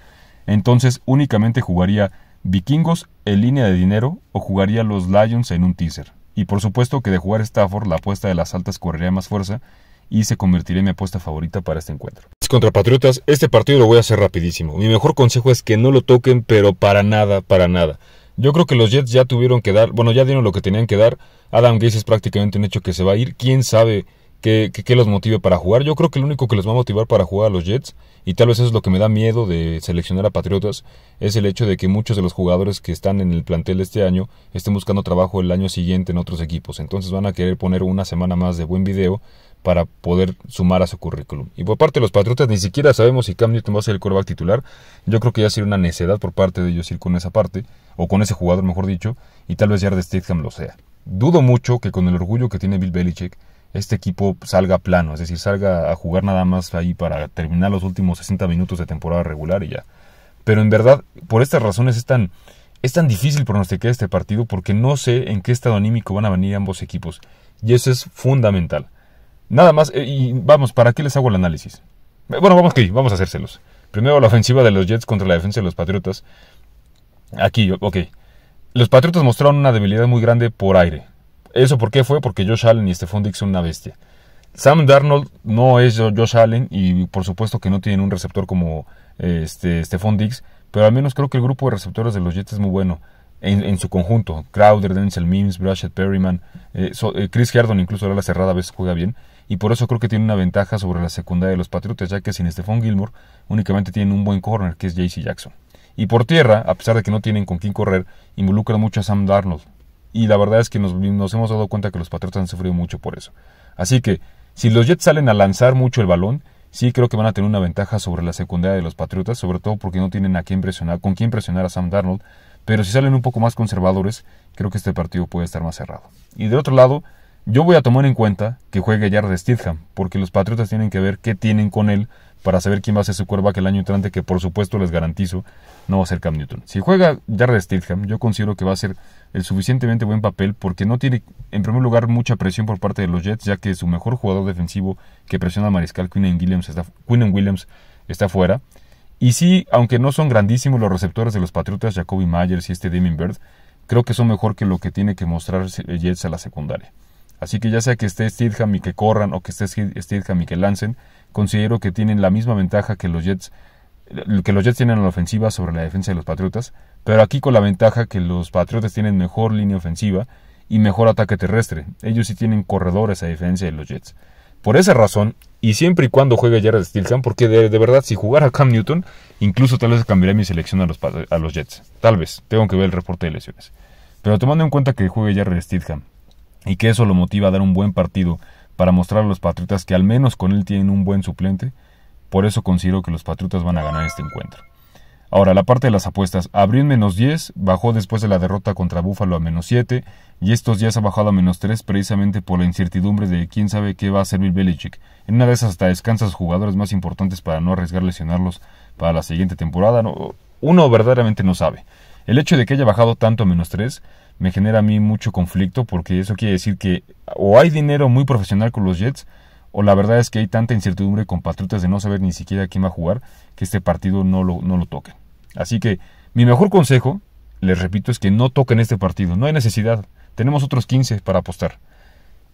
entonces únicamente jugaría Vikingos en línea de dinero o jugaría los Lions en un teaser. Y por supuesto que de jugar Stafford, la apuesta de las altas correría más fuerza y se convertiría en mi apuesta favorita para este encuentro. Contra Patriotas, este partido lo voy a hacer rapidísimo. Mi mejor consejo es que no lo toquen, pero para nada, para nada. Yo creo que los Jets ya tuvieron que dar, bueno, ya dieron lo que tenían que dar. Adam Gates es prácticamente un hecho que se va a ir. ¿Quién sabe qué, los motive para jugar? Yo creo que lo único que los va a motivar para jugar a los Jets, y tal vez eso es lo que me da miedo de seleccionar a Patriotas, es el hecho de que muchos de los jugadores que están en el plantel este año estén buscando trabajo el año siguiente en otros equipos. Entonces van a querer poner una semana más de buen video para poder sumar a su currículum. Y por parte de los Patriotas ni siquiera sabemos si Cam Newton va a ser el quarterback titular. Yo creo que ya sería una necedad por parte de ellos ir con esa parte, o con ese jugador mejor dicho, y tal vez Jared Statham lo sea. Dudo mucho que con el orgullo que tiene Bill Belichick, este equipo salga plano, es decir, salga a jugar nada más ahí para terminar los últimos 60 minutos de temporada regular y ya. Pero en verdad, por estas razones es tan, es tan difícil pronosticar este partido porque no sé en qué estado anímico van a venir ambos equipos. Y eso es fundamental. Nada más, eh, y vamos, ¿para qué les hago el análisis? Bueno, vamos que vamos a hacérselos. Primero la ofensiva de los Jets contra la defensa de los Patriotas. Aquí, ok. Los Patriotas mostraron una debilidad muy grande por aire. ¿Eso por qué fue? Porque Josh Allen y Stephon Dix son una bestia. Sam Darnold no es Josh Allen y por supuesto que no tienen un receptor como eh, este, Stephon Dix, pero al menos creo que el grupo de receptores de los Jets es muy bueno en, su conjunto. Crowder, Denzel Mims, Brashett, Perryman, eh, Chris Herdon incluso a la cerrada a veces juega bien y por eso creo que tiene una ventaja sobre la secundaria de los Patriotas, ya que sin Stephon Gilmore únicamente tienen un buen corner, que es JC Jackson. Y por tierra, a pesar de que no tienen con quién correr, Involucra mucho a Sam Darnold. Y la verdad es que nos, hemos dado cuenta que los Patriotas han sufrido mucho por eso. Así que, si los Jets salen a lanzar mucho el balón, sí creo que van a tener una ventaja sobre la secundaria de los Patriotas, sobre todo porque no tienen a quién presionar, con quién presionar a Sam Darnold, pero si salen un poco más conservadores, creo que este partido puede estar más cerrado. Y de otro lado, yo voy a tomar en cuenta que juegue Jared Stidham, porque los Patriotas tienen que ver qué tienen con él para saber quién va a ser su que el año entrante, que por supuesto les garantizo no va a ser Cam Newton. Si juega Jared Stidham, yo considero que va a ser el suficientemente buen papel porque no tiene, en primer lugar, mucha presión por parte de los Jets, ya que su mejor jugador defensivo que presiona a mariscal, Quinn Williams, está, Williams, está fuera. Y sí, aunque no son grandísimos los receptores de los Patriotas, Jacoby Myers y este Deming Bird, creo que son mejor que lo que tiene que mostrar Jets a la secundaria. Así que ya sea que esté Steadham y que corran o que esté Steadham y que lancen, considero que tienen la misma ventaja que los Jets eh, que los Jets tienen en la ofensiva sobre la defensa de los Patriotas, pero aquí con la ventaja que los Patriotas tienen mejor línea ofensiva y mejor ataque terrestre. Ellos sí tienen corredores a defensa de los Jets. Por esa razón, y siempre y cuando juegue Jared Steelham, porque de, verdad si jugara Cam Newton, incluso tal vez cambiaré mi selección a los, a los Jets. Tal vez, tengo que ver el reporte de lesiones. Pero tomando en cuenta que juegue Jared Steelham, y que eso lo motiva a dar un buen partido para mostrar a los Patriotas que al menos con él tienen un buen suplente, por eso considero que los Patriotas van a ganar este encuentro. Ahora, la parte de las apuestas. Abrió en menos 10, bajó después de la derrota contra Búfalo a menos 7 y estos días ha bajado a menos 3 precisamente por la incertidumbre de quién sabe qué va a servir Belichick. En una de esas hasta descansa jugadores más importantes para no arriesgar lesionarlos para la siguiente temporada. uno verdaderamente no sabe. El hecho de que haya bajado tanto a menos 3 me genera a mí mucho conflicto porque eso quiere decir que o hay dinero muy profesional con los Jets o la verdad es que hay tanta incertidumbre con Patriotas de no saber ni siquiera quién va a jugar que este partido no lo, no lo toquen. Así que mi mejor consejo, les repito, es que no toquen este partido. No hay necesidad. Tenemos otros 15 para apostar.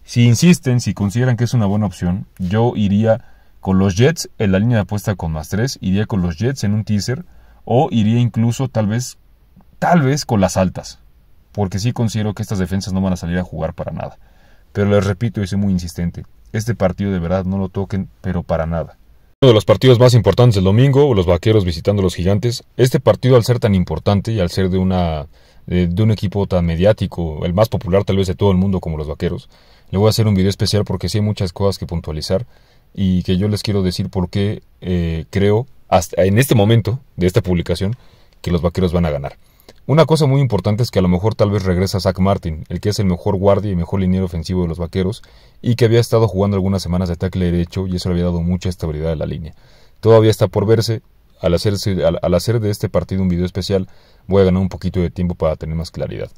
Si insisten, si consideran que es una buena opción, yo iría con los Jets en la línea de apuesta con más 3, iría con los Jets en un teaser o iría incluso tal vez, tal vez con las altas porque sí considero que estas defensas no van a salir a jugar para nada. Pero les repito y soy muy insistente, este partido de verdad no lo toquen, pero para nada. Uno de los partidos más importantes el domingo, los vaqueros visitando a los gigantes, este partido al ser tan importante y al ser de, una, un equipo tan mediático, el más popular tal vez de todo el mundo como los vaqueros, le voy a hacer un video especial porque sí hay muchas cosas que puntualizar y que yo les quiero decir por qué eh, creo, hasta en este momento de esta publicación, que los vaqueros van a ganar. Una cosa muy importante es que a lo mejor tal vez regresa Zach Martin, el que es el mejor guardia y mejor liniero ofensivo de los vaqueros, y que había estado jugando algunas semanas de tackle derecho y eso le había dado mucha estabilidad a la línea. Todavía está por verse, al, hacerse, al, hacer de este partido un video especial voy a ganar un poquito de tiempo para tener más claridad.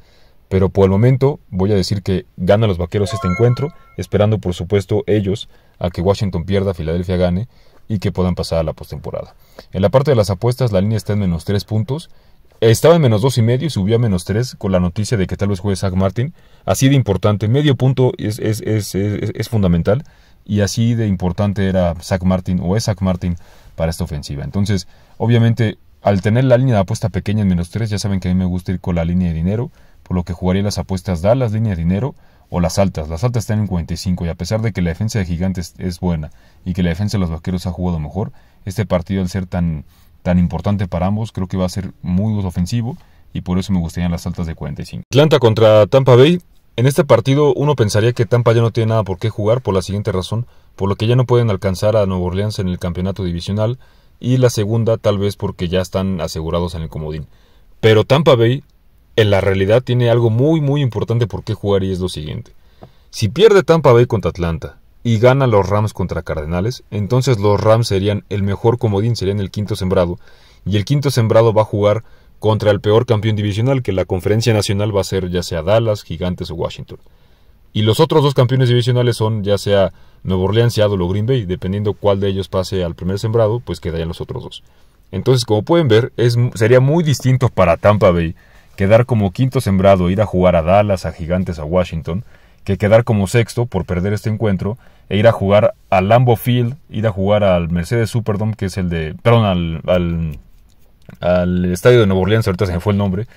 Pero por el momento voy a decir que ganan los vaqueros este encuentro, esperando por supuesto ellos a que Washington pierda, Filadelfia gane y que puedan pasar a la postemporada. En la parte de las apuestas la línea está en menos 3 puntos estaba en menos dos y medio y subió a menos tres con la noticia de que tal vez juegue Zach Martin. Así de importante, medio punto es, es, es, es, fundamental y así de importante era Zach Martin o es Zach Martin para esta ofensiva. Entonces, obviamente, al tener la línea de apuesta pequeña en menos tres, ya saben que a mí me gusta ir con la línea de dinero, por lo que jugaría las apuestas las líneas de dinero o las altas. Las altas están en 45 y a pesar de que la defensa de Gigantes es buena y que la defensa de los Vaqueros ha jugado mejor, este partido al ser tan tan importante para ambos. Creo que va a ser muy ofensivo y por eso me gustarían las altas de 45. Atlanta contra Tampa Bay. En este partido uno pensaría que Tampa ya no tiene nada por qué jugar por la siguiente razón, por lo que ya no pueden alcanzar a Nuevo Orleans en el campeonato divisional y la segunda tal vez porque ya están asegurados en el comodín. Pero Tampa Bay en la realidad tiene algo muy muy importante por qué jugar y es lo siguiente. Si pierde Tampa Bay contra Atlanta y gana los Rams contra Cardenales, entonces los Rams serían el mejor comodín, serían el quinto sembrado, y el quinto sembrado va a jugar contra el peor campeón divisional, que la conferencia nacional va a ser ya sea Dallas, Gigantes o Washington. Y los otros dos campeones divisionales son ya sea Nuevo Orleans, Seattle o Green Bay, dependiendo cuál de ellos pase al primer sembrado, pues quedarían los otros dos. Entonces, como pueden ver, es, sería muy distinto para Tampa Bay quedar como quinto sembrado, ir a jugar a Dallas, a Gigantes, a Washington, que quedar como sexto por perder este encuentro e ir a jugar al Lambo Field, ir a jugar al Mercedes Superdome, que es el de, perdón, al, al, estadio de Nuevo Orleans, ahorita se me fue el nombre,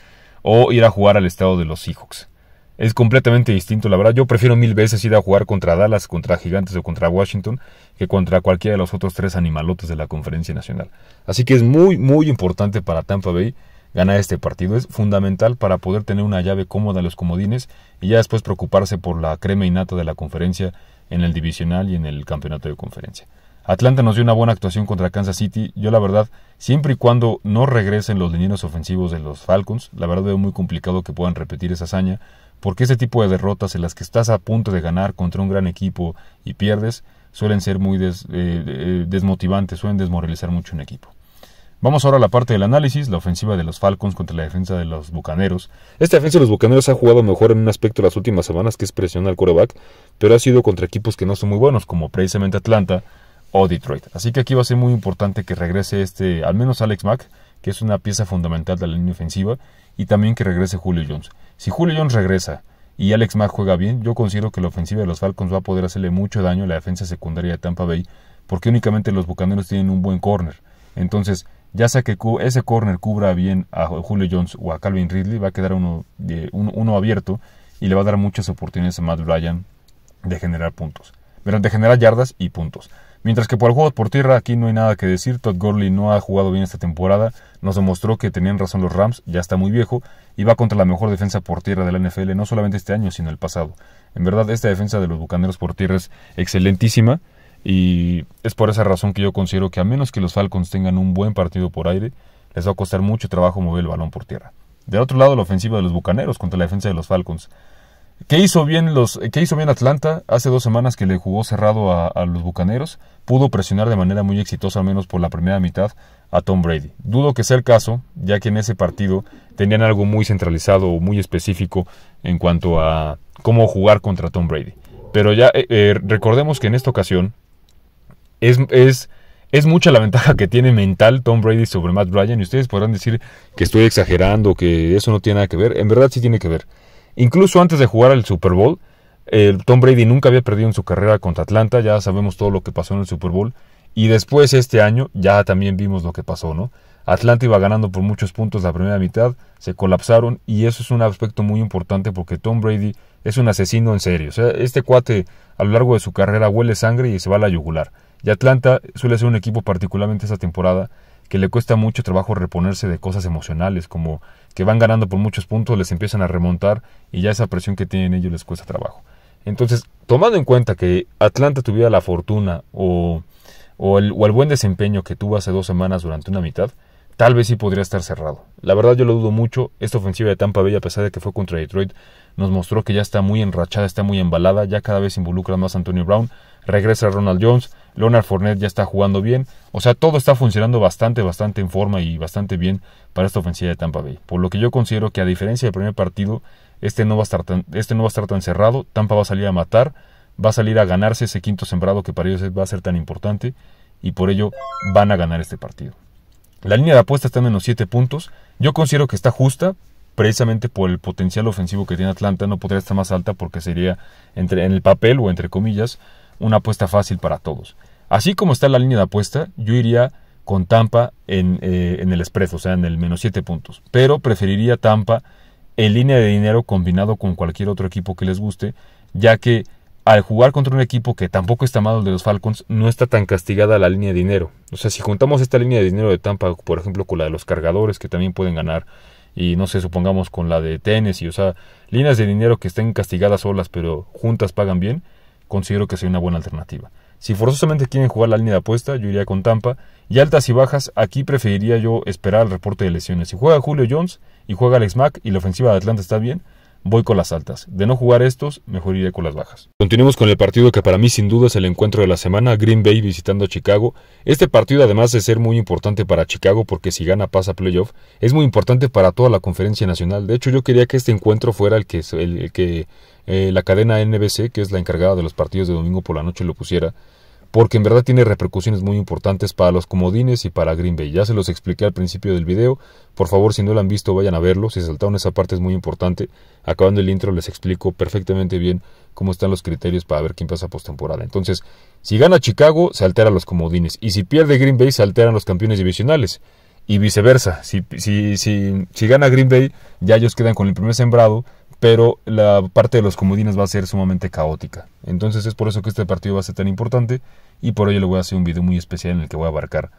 o ir a jugar al estado de los Seahawks. Es completamente distinto, la verdad. Yo prefiero mil veces ir a jugar contra Dallas, contra Gigantes o contra Washington que contra cualquiera de los otros tres animalotes de la Conferencia Nacional. Así que es muy, muy importante para Tampa Bay ganar este partido. Es fundamental para poder tener una llave cómoda en los comodines y ya después preocuparse por la crema innata de la conferencia en el divisional y en el campeonato de conferencia. Atlanta nos dio una buena actuación contra Kansas City. Yo la verdad, siempre y cuando no regresen los linieros ofensivos de los Falcons, la verdad es muy complicado que puedan repetir esa hazaña, porque ese tipo de derrotas en las que estás a punto de ganar contra un gran equipo y pierdes, suelen ser muy eh, eh, desmotivantes, suelen desmoralizar mucho un equipo. Vamos ahora a la parte del análisis, la ofensiva de los Falcons contra la defensa de los Bucaneros. Esta defensa de los Bucaneros ha jugado mejor en un aspecto las últimas semanas, que es presionar al coreback, pero ha sido contra equipos que no son muy buenos, como precisamente Atlanta o Detroit. Así que aquí va a ser muy importante que regrese este, al menos Alex Mack, que es una pieza fundamental de la línea ofensiva, y también que regrese Julio Jones. Si Julio Jones regresa y Alex Mack juega bien, yo considero que la ofensiva de los Falcons va a poder hacerle mucho daño a la defensa secundaria de Tampa Bay, porque únicamente los Bucaneros tienen un buen corner. Entonces, ya sea que ese corner cubra bien a Julio Jones o a Calvin Ridley, va a quedar uno, abierto y le va a dar muchas oportunidades a Matt Bryan de generar puntos, de generar yardas y puntos. Mientras que por el juego por tierra aquí no hay nada que decir, Todd Gurley no ha jugado bien esta temporada, nos demostró que tenían razón los Rams, ya está muy viejo y va contra la mejor defensa por tierra de la NFL, no solamente este año, sino el pasado. En verdad, esta defensa de los Bucaneros por tierra es excelentísima y es por esa razón que yo considero que a menos que los Falcons tengan un buen partido por aire, les va a costar mucho trabajo mover el balón por tierra. De otro lado, la ofensiva de los Bucaneros contra la defensa de los Falcons. ¿Qué hizo bien, los, qué hizo bien Atlanta hace dos semanas que le jugó cerrado a, los Bucaneros? Pudo presionar de manera muy exitosa, al menos por la primera mitad, a Tom Brady. Dudo que sea el caso, ya que en ese partido tenían algo muy centralizado o muy específico en cuanto a cómo jugar contra Tom Brady. Pero ya eh, eh, recordemos que en esta ocasión es, es, mucha la ventaja que tiene mental Tom Brady sobre Matt Bryan y ustedes podrán decir que estoy exagerando, que eso no tiene nada que ver. En verdad sí tiene que ver. Incluso antes de jugar al Super Bowl, Tom Brady nunca había perdido en su carrera contra Atlanta, ya sabemos todo lo que pasó en el Super Bowl. Y después este año ya también vimos lo que pasó, ¿no? Atlanta iba ganando por muchos puntos la primera mitad, se colapsaron y eso es un aspecto muy importante porque Tom Brady es un asesino en serio. O sea, este cuate a lo largo de su carrera huele sangre y se va a la yugular. Y Atlanta suele ser un equipo particularmente esta temporada que le cuesta mucho trabajo reponerse de cosas emocionales, como que van ganando por muchos puntos, les empiezan a remontar y ya esa presión que tienen ellos les cuesta trabajo. Entonces, tomando en cuenta que Atlanta tuviera la fortuna o, o, el, o el buen desempeño que tuvo hace dos semanas durante una mitad, tal vez sí podría estar cerrado. La verdad yo lo dudo mucho, esta ofensiva de Tampa Bay a pesar de que fue contra Detroit nos mostró que ya está muy enrachada, está muy embalada, ya cada vez involucra más a Antonio Brown, regresa Ronald Jones, Leonard Fournette ya está jugando bien, o sea, todo está funcionando bastante, bastante en forma y bastante bien para esta ofensiva de Tampa Bay. Por lo que yo considero que a diferencia del primer partido, este no va a estar tan, este no va a estar tan cerrado, Tampa va a salir a matar, va a salir a ganarse ese quinto sembrado que para ellos va a ser tan importante y por ello van a ganar este partido. La línea de apuesta está en menos 7 puntos. Yo considero que está justa, precisamente por el potencial ofensivo que tiene Atlanta. No podría estar más alta porque sería entre, en el papel o entre comillas una apuesta fácil para todos. Así como está la línea de apuesta, yo iría con Tampa en, eh, en el expreso, o sea, en el menos 7 puntos. Pero preferiría Tampa en línea de dinero combinado con cualquier otro equipo que les guste, ya que al jugar contra un equipo que tampoco está malo de los Falcons, no está tan castigada la línea de dinero. O sea, si juntamos esta línea de dinero de Tampa, por ejemplo, con la de los cargadores, que también pueden ganar, y no sé, supongamos con la de Tennessee, o sea, líneas de dinero que estén castigadas solas, pero juntas pagan bien, considero que sea una buena alternativa. Si forzosamente quieren jugar la línea de apuesta, yo iría con Tampa. Y altas y bajas, aquí preferiría yo esperar el reporte de lesiones. Si juega Julio Jones y juega Alex Mack y la ofensiva de Atlanta está bien, voy con las altas. De no jugar estos, mejor iré con las bajas. Continuemos con el partido que para mí sin duda es el encuentro de la semana, Green Bay visitando a Chicago. Este partido además de ser muy importante para Chicago porque si gana pasa playoff, es muy importante para toda la conferencia nacional. De hecho yo quería que este encuentro fuera el que, eh, la cadena NBC, que es la encargada de los partidos de domingo por la noche, lo pusiera porque en verdad tiene repercusiones muy importantes para los comodines y para Green Bay. Ya se los expliqué al principio del video, por favor si no lo han visto vayan a verlo, si saltaron esa parte es muy importante. Acabando el intro les explico perfectamente bien cómo están los criterios para ver quién pasa postemporada. Entonces, si gana Chicago, se alteran los comodines, y si pierde Green Bay, se alteran los campeones divisionales. Y viceversa, si, si, si, si gana Green Bay, ya ellos quedan con el primer sembrado pero la parte de los comodines va a ser sumamente caótica. Entonces es por eso que este partido va a ser tan importante y por ello le voy a hacer un video muy especial en el que voy a abarcar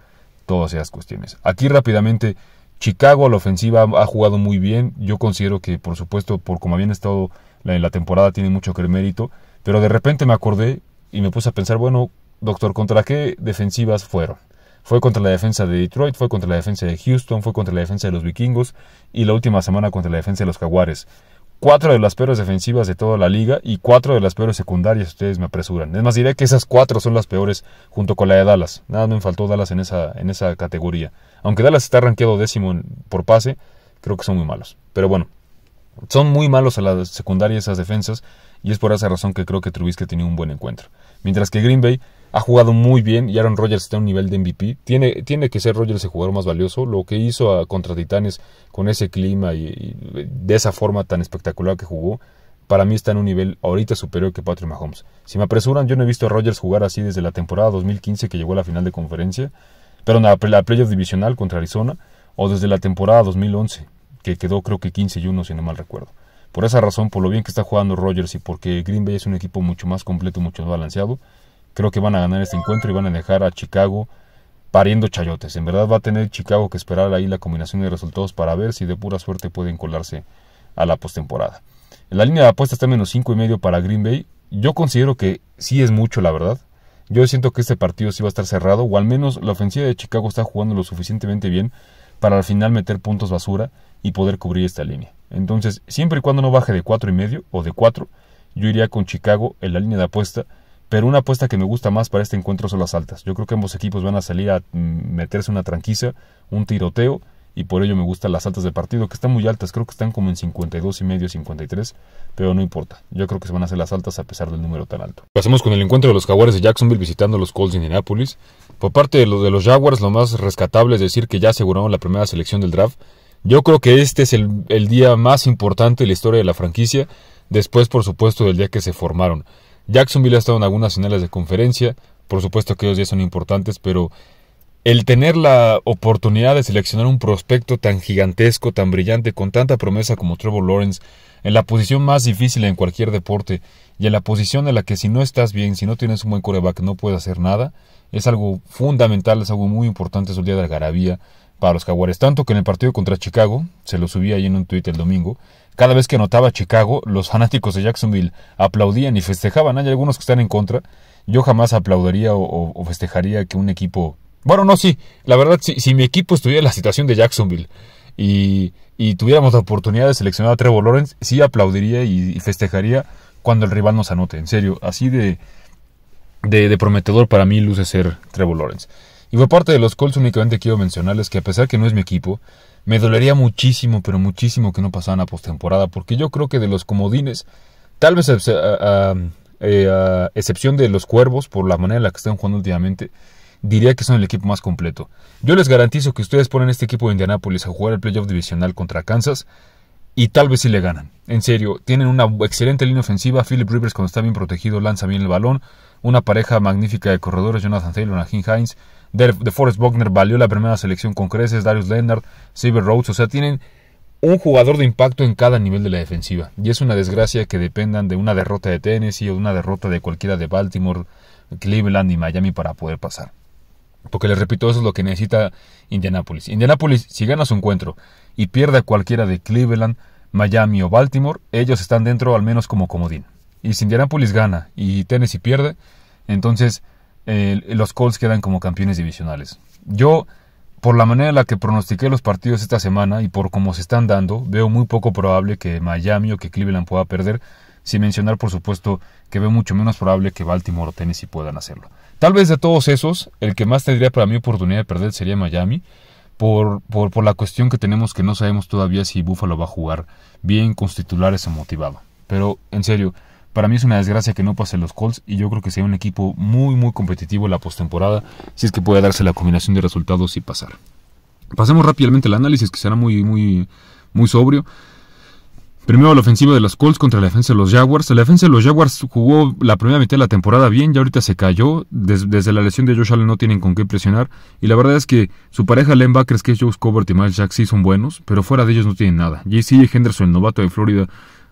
todas esas cuestiones. Aquí rápidamente, Chicago a la ofensiva ha jugado muy bien. Yo considero que, por supuesto, por como habían estado en la temporada, tiene mucho que mérito. Pero de repente me acordé y me puse a pensar, bueno, doctor, ¿contra qué defensivas fueron? Fue contra la defensa de Detroit, fue contra la defensa de Houston, fue contra la defensa de los vikingos y la última semana contra la defensa de los jaguares cuatro de las peores defensivas de toda la liga y cuatro de las peores secundarias, ustedes me apresuran. Es más, diré que esas cuatro son las peores junto con la de Dallas. Nada, me faltó Dallas en esa, en esa categoría. Aunque Dallas está rankeado décimo por pase, creo que son muy malos. Pero bueno, son muy malos a la secundaria esas defensas y es por esa razón que creo que Trubisky tenía un buen encuentro. Mientras que Green Bay ha jugado muy bien y Aaron Rodgers está a un nivel de MVP. Tiene, tiene que ser Rodgers el jugador más valioso. Lo que hizo ah, contra Titanes con ese clima y, de esa forma tan espectacular que jugó, para mí está en un nivel ahorita superior que Patrick Mahomes. Si me apresuran, yo no he visto a Rodgers jugar así desde la temporada 2015 que llegó a la final de conferencia, pero en la, playoff divisional contra Arizona, o desde la temporada 2011, que quedó creo que 15 y 1 si no mal recuerdo. Por esa razón, por lo bien que está jugando Rogers y porque Green Bay es un equipo mucho más completo, mucho más balanceado, creo que van a ganar este encuentro y van a dejar a Chicago pariendo chayotes. En verdad va a tener Chicago que esperar ahí la combinación de resultados para ver si de pura suerte pueden colarse a la postemporada. La línea de apuesta está en menos cinco y medio para Green Bay. Yo considero que sí es mucho, la verdad. Yo siento que este partido sí va a estar cerrado, o al menos la ofensiva de Chicago está jugando lo suficientemente bien para al final meter puntos basura y poder cubrir esta línea. Entonces, siempre y cuando no baje de cuatro y medio o de 4, yo iría con Chicago en la línea de apuesta. Pero una apuesta que me gusta más para este encuentro son las altas. Yo creo que ambos equipos van a salir a mm, meterse una tranquisa, un tiroteo, y por ello me gustan las altas de partido, que están muy altas, creo que están como en 52 y medio, 53, pero no importa. Yo creo que se van a hacer las altas a pesar del número tan alto. Pasemos con el encuentro de los Jaguares de Jacksonville visitando los Colts de Indianapolis. Por parte de, de los Jaguars, lo más rescatable es decir que ya aseguraron la primera selección del draft yo creo que este es el, día más importante de la historia de la franquicia, después por supuesto del día que se formaron. Jacksonville ha estado en algunas finales de conferencia, por supuesto que esos días son importantes, pero el tener la oportunidad de seleccionar un prospecto tan gigantesco, tan brillante, con tanta promesa como Trevor Lawrence, en la posición más difícil en cualquier deporte, y en la posición en la que si no estás bien, si no tienes un buen coreback, no puedes hacer nada, es algo fundamental, es algo muy importante, es el día de la garabía, para los Jaguares. Tanto que en el partido contra Chicago, se lo subía ahí en un tuit el domingo, cada vez que anotaba Chicago, los fanáticos de Jacksonville aplaudían y festejaban. Hay algunos que están en contra. Yo jamás aplaudiría o, festejaría que un equipo. Bueno, no, sí. La verdad, si, mi equipo estuviera en la situación de Jacksonville y, y, tuviéramos la oportunidad de seleccionar a Trevor Lawrence, sí aplaudiría y, festejaría cuando el rival nos anote. En serio, así de, de, de prometedor para mí luce ser Trevor Lawrence. Y por parte de los Colts únicamente quiero mencionarles que a pesar que no es mi equipo, me dolería muchísimo, pero muchísimo que no pasaran a postemporada, porque yo creo que de los comodines, tal vez eh, a, excepción de los Cuervos, por la manera en la que están jugando últimamente, diría que son el equipo más completo. Yo les garantizo que ustedes ponen este equipo de Indianápolis a jugar el playoff divisional contra Kansas y tal vez sí le ganan. En serio, tienen una excelente línea ofensiva. Philip Rivers, cuando está bien protegido, lanza bien el balón. Una pareja magnífica de corredores, Jonathan Taylor, Jim Hines de, de Forrest Buckner valió la primera selección con creces, Darius Leonard, Silver Rhodes, o sea, tienen un jugador de impacto en cada nivel de la defensiva. Y es una desgracia que dependan de una derrota de Tennessee o de una derrota de cualquiera de Baltimore, Cleveland y Miami para poder pasar. Porque les repito, eso es lo que necesita Indianapolis. Indianapolis, si gana su encuentro y pierde cualquiera de Cleveland, Miami o Baltimore, ellos están dentro al menos como comodín. Y si Indianapolis gana y Tennessee pierde, entonces eh, los Colts quedan como campeones divisionales. Yo, por la manera en la que pronostiqué los partidos esta semana y por cómo se están dando, veo muy poco probable que Miami o que Cleveland pueda perder, sin mencionar, por supuesto, que veo mucho menos probable que Baltimore o Tennessee puedan hacerlo. Tal vez de todos esos, el que más tendría para mí oportunidad de perder sería Miami, por, por, por la cuestión que tenemos que no sabemos todavía si Buffalo va a jugar bien con titulares o motivado. Pero, en serio, para mí es una desgracia que no pase los Colts y yo creo que sería un equipo muy muy competitivo la postemporada si es que puede darse la combinación de resultados y pasar. Pasemos rápidamente al análisis que será muy muy muy sobrio. Primero la ofensiva de los Colts contra la defensa de los Jaguars. La defensa de los Jaguars jugó la primera mitad de la temporada bien, ya ahorita se cayó. desde la lesión de Josh Allen no tienen con qué presionar. Y la verdad es que su pareja linebackers, que es Joe y Miles Jack, sí son buenos, pero fuera de ellos no tienen nada. JC Henderson, el novato de Florida,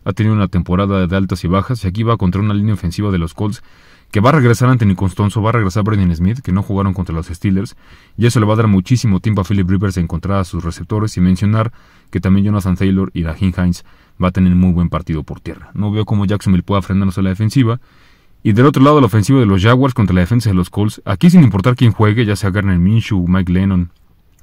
ha tenido una temporada de altas y bajas y aquí va contra una línea ofensiva de los Colts que va a regresar Anthony Constanzo, va a regresar Brendan Smith, que no jugaron contra los Steelers, y eso le va a dar muchísimo tiempo a Philip Rivers a encontrar a sus receptores y mencionar que también Jonathan Taylor y Raheem Hines va a tener muy buen partido por tierra. No veo cómo Jacksonville pueda frenarnos a la defensiva. Y del otro lado, la ofensiva de los Jaguars contra la defensa de los Colts, aquí sin importar quién juegue, ya sea Garner Minshew, Mike Lennon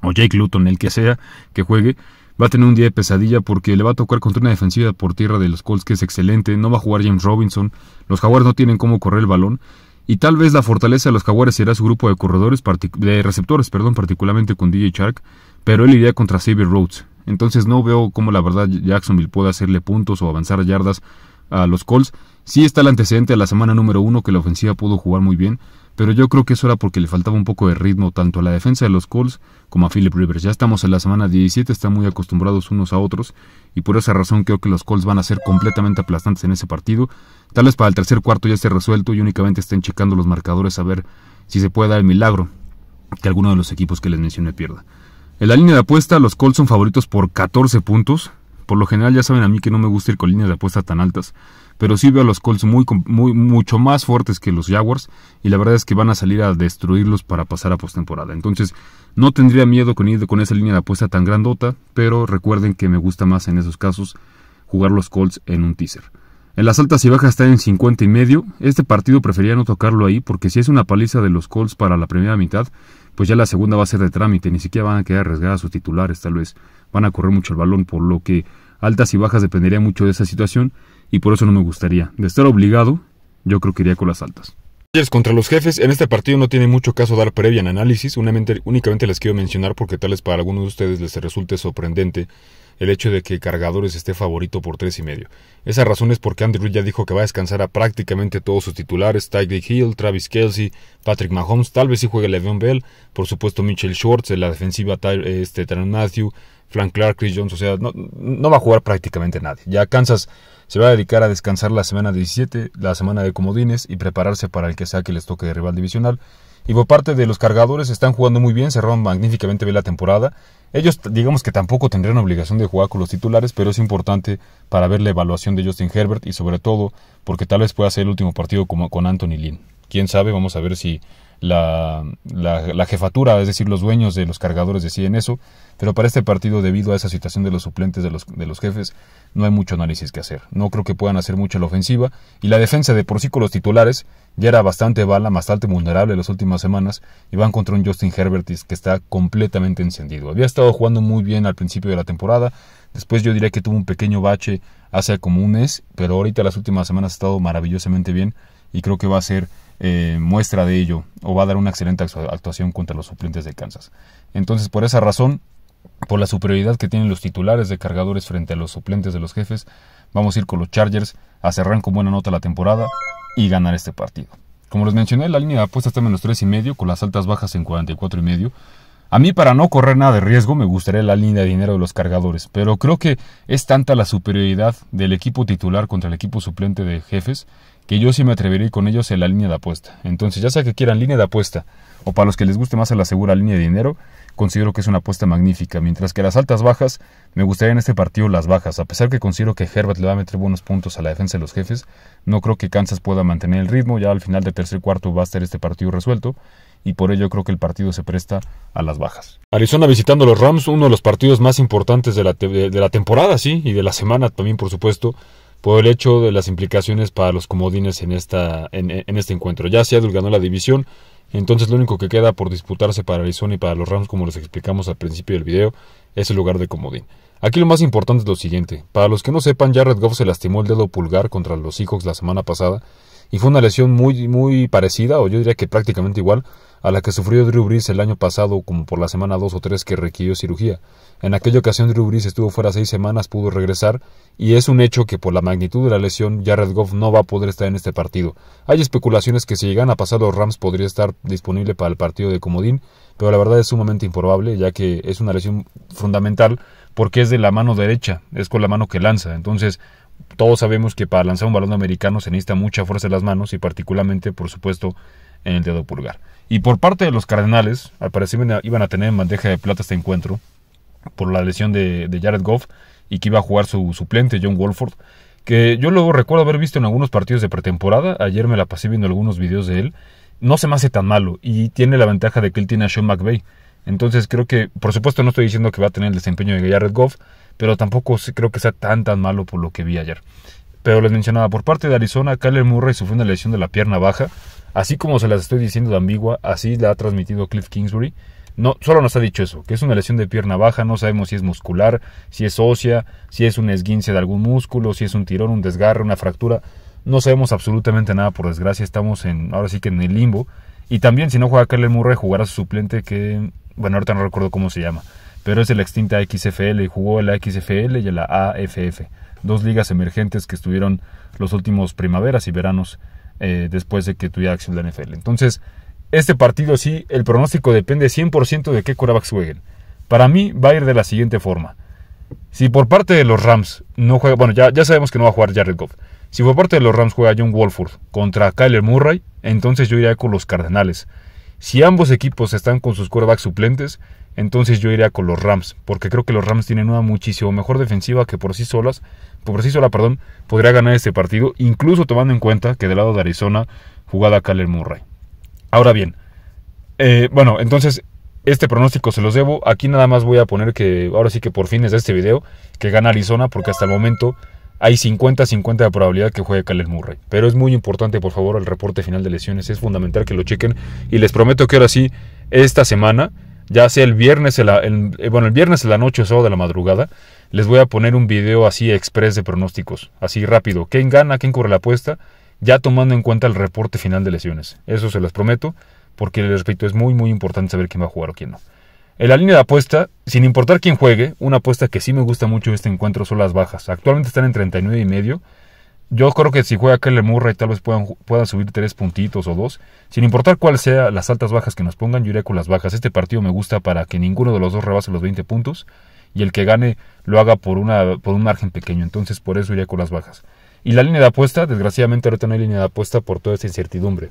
o Jake Luton, el que sea que juegue, Va a tener un día de pesadilla porque le va a tocar contra una defensiva por tierra de los Colts que es excelente, no va a jugar James Robinson, los Jaguars no tienen cómo correr el balón y tal vez la fortaleza de los Jaguares será su grupo de corredores de receptores, perdón, particularmente con DJ Shark, pero él iría contra Xavier Rhodes. Entonces no veo cómo la verdad Jacksonville pueda hacerle puntos o avanzar yardas a los Colts. Sí está el antecedente a la semana número uno que la ofensiva pudo jugar muy bien, pero yo creo que eso era porque le faltaba un poco de ritmo tanto a la defensa de los Colts como a Philip Rivers. Ya estamos en la semana 17, están muy acostumbrados unos a otros y por esa razón creo que los Colts van a ser completamente aplastantes en ese partido. Tal vez para el tercer cuarto ya esté resuelto y únicamente estén checando los marcadores a ver si se puede dar el milagro que alguno de los equipos que les mencioné pierda. En la línea de apuesta, los Colts son favoritos por 14 puntos. Por lo general ya saben a mí que no me gusta ir con líneas de apuesta tan altas pero sí veo a los Colts muy, muy, mucho más fuertes que los Jaguars y la verdad es que van a salir a destruirlos para pasar a postemporada. Entonces, no tendría miedo con ir con esa línea de apuesta tan grandota, pero recuerden que me gusta más en esos casos jugar los Colts en un teaser. En las altas y bajas está en 50 y medio. Este partido prefería no tocarlo ahí porque si es una paliza de los Colts para la primera mitad, pues ya la segunda va a ser de trámite. Ni siquiera van a quedar arriesgadas sus titulares, tal vez. Van a correr mucho el balón, por lo que altas y bajas dependería mucho de esa situación y por eso no me gustaría. De estar obligado, yo creo que iría con las altas. Contra los jefes, en este partido no tiene mucho caso dar previa en análisis, únicamente, les quiero mencionar porque tal vez para algunos de ustedes les resulte sorprendente el hecho de que Cargadores esté favorito por tres y medio. Esa razón es porque Andrew ya dijo que va a descansar a prácticamente todos sus titulares, Tyreek Hill, Travis Kelsey, Patrick Mahomes, tal vez si sí juegue Le'Veon Bell, por supuesto Mitchell Schwartz, en la defensiva este, Matthew, Frank Clark, Chris Jones, o sea, no, va a jugar prácticamente nadie. Ya Kansas se va a dedicar a descansar la semana 17, la semana de comodines y prepararse para el que saque el estoque toque de rival divisional. Y por parte de los cargadores están jugando muy bien, cerraron magníficamente bien la temporada. Ellos digamos que tampoco tendrían obligación de jugar con los titulares, pero es importante para ver la evaluación de Justin Herbert y sobre todo porque tal vez pueda ser el último partido con Anthony Lynn. Quién sabe, vamos a ver si la, la, jefatura, es decir, los dueños de los cargadores deciden eso, pero para este partido, debido a esa situación de los suplentes de los, de los jefes, no hay mucho análisis que hacer. No creo que puedan hacer mucho la ofensiva, y la defensa de por sí con los titulares ya era bastante bala, bastante vulnerable en las últimas semanas, y van contra un Justin Herbertis que está completamente encendido. Había estado jugando muy bien al principio de la temporada, después yo diría que tuvo un pequeño bache hace como un mes, pero ahorita las últimas semanas ha estado maravillosamente bien, y creo que va a ser eh, muestra de ello o va a dar una excelente actuación contra los suplentes de Kansas. Entonces, por esa razón, por la superioridad que tienen los titulares de cargadores frente a los suplentes de los jefes, vamos a ir con los Chargers a cerrar con buena nota la temporada y ganar este partido. Como les mencioné, la línea de apuesta está en menos medio con las altas bajas en medio. A mí para no correr nada de riesgo me gustaría la línea de dinero de los cargadores, pero creo que es tanta la superioridad del equipo titular contra el equipo suplente de jefes que yo sí me atrevería con ellos en la línea de apuesta. Entonces, ya sea que quieran línea de apuesta o para los que les guste más a la segura línea de dinero, considero que es una apuesta magnífica. Mientras que las altas bajas, me gustaría en este partido las bajas. A pesar que considero que Herbert le va a meter buenos puntos a la defensa de los jefes, no creo que Kansas pueda mantener el ritmo. Ya al final del tercer cuarto va a estar este partido resuelto y por ello creo que el partido se presta a las bajas. Arizona visitando los Rams, uno de los partidos más importantes de la, de la temporada, sí, y de la semana también, por supuesto por el hecho de las implicaciones para los comodines en, esta, en, este encuentro. Ya Seattle ganó la división, entonces lo único que queda por disputarse para Arizona y para los Rams, como les explicamos al principio del video, es el lugar de comodín. Aquí lo más importante es lo siguiente. Para los que no sepan, Jared Goff se lastimó el dedo pulgar contra los Seahawks la semana pasada y fue una lesión muy, muy parecida, o yo diría que prácticamente igual, a la que sufrió Drew Brees el año pasado como por la semana 2 o 3 que requirió cirugía. En aquella ocasión Drew Brees estuvo fuera seis semanas, pudo regresar y es un hecho que por la magnitud de la lesión Jared Goff no va a poder estar en este partido. Hay especulaciones que si llegan a pasar los Rams podría estar disponible para el partido de Comodín, pero la verdad es sumamente improbable ya que es una lesión fundamental porque es de la mano derecha, es con la mano que lanza. Entonces, todos sabemos que para lanzar un balón americano se necesita mucha fuerza en las manos y particularmente, por supuesto, en el dedo pulgar. Y por parte de los Cardenales, al parecer iban a tener en bandeja de plata este encuentro por la lesión de, Jared Goff y que iba a jugar su suplente John Wolford, que yo luego recuerdo haber visto en algunos partidos de pretemporada, ayer me la pasé viendo algunos videos de él, no se me hace tan malo y tiene la ventaja de que él tiene a Sean McVay. Entonces creo que, por supuesto no estoy diciendo que va a tener el desempeño de Jared Goff, pero tampoco creo que sea tan tan malo por lo que vi ayer pero les mencionaba, por parte de Arizona, Kyler Murray sufrió una lesión de la pierna baja, así como se las estoy diciendo de ambigua, así la ha transmitido Cliff Kingsbury. No, solo nos ha dicho eso, que es una lesión de pierna baja, no sabemos si es muscular, si es ósea, si es un esguince de algún músculo, si es un tirón, un desgarre, una fractura. No sabemos absolutamente nada, por desgracia, estamos en, ahora sí que en el limbo. Y también si no juega Kyler Murray, jugará su suplente que, bueno, ahorita no recuerdo cómo se llama, pero es el extinta XFL y jugó la XFL y la AFF dos ligas emergentes que estuvieron los últimos primaveras y veranos eh, después de que tuviera acción la NFL. Entonces, este partido sí, el pronóstico depende 100% de qué quarterbacks jueguen. Para mí va a ir de la siguiente forma. Si por parte de los Rams no juega, bueno, ya, ya sabemos que no va a jugar Jared Goff. Si por parte de los Rams juega John Wolford contra Kyler Murray, entonces yo iría con los Cardenales. Si ambos equipos están con sus quarterbacks suplentes, entonces yo iría con los Rams, porque creo que los Rams tienen una muchísimo mejor defensiva que por sí solas, por sí sola, perdón, podría ganar este partido, incluso tomando en cuenta que del lado de Arizona jugada Kyler Murray. Ahora bien, eh, bueno, entonces este pronóstico se los debo. Aquí nada más voy a poner que ahora sí que por fines de este video que gana Arizona, porque hasta el momento hay 50-50 de probabilidad que juegue Kyler Murray. Pero es muy importante, por favor, el reporte final de lesiones. Es fundamental que lo chequen. Y les prometo que ahora sí, esta semana ya sea el viernes, la, el, eh, bueno, el viernes en la noche o sábado de la madrugada, les voy a poner un video así express de pronósticos, así rápido. ¿Quién gana? ¿Quién corre la apuesta? Ya tomando en cuenta el reporte final de lesiones. Eso se los prometo, porque el respecto es muy, muy importante saber quién va a jugar o quién no. En la línea de apuesta, sin importar quién juegue, una apuesta que sí me gusta mucho de este encuentro son las bajas. Actualmente están en 39 y medio. Yo creo que si juega lemurra Murray tal vez puedan, subir tres puntitos o dos. Sin importar cuál sea las altas bajas que nos pongan, yo iré con las bajas. Este partido me gusta para que ninguno de los dos rebase los 20 puntos y el que gane lo haga por, una, por un margen pequeño. Entonces por eso iré con las bajas. Y la línea de apuesta, desgraciadamente ahorita no hay línea de apuesta por toda esta incertidumbre.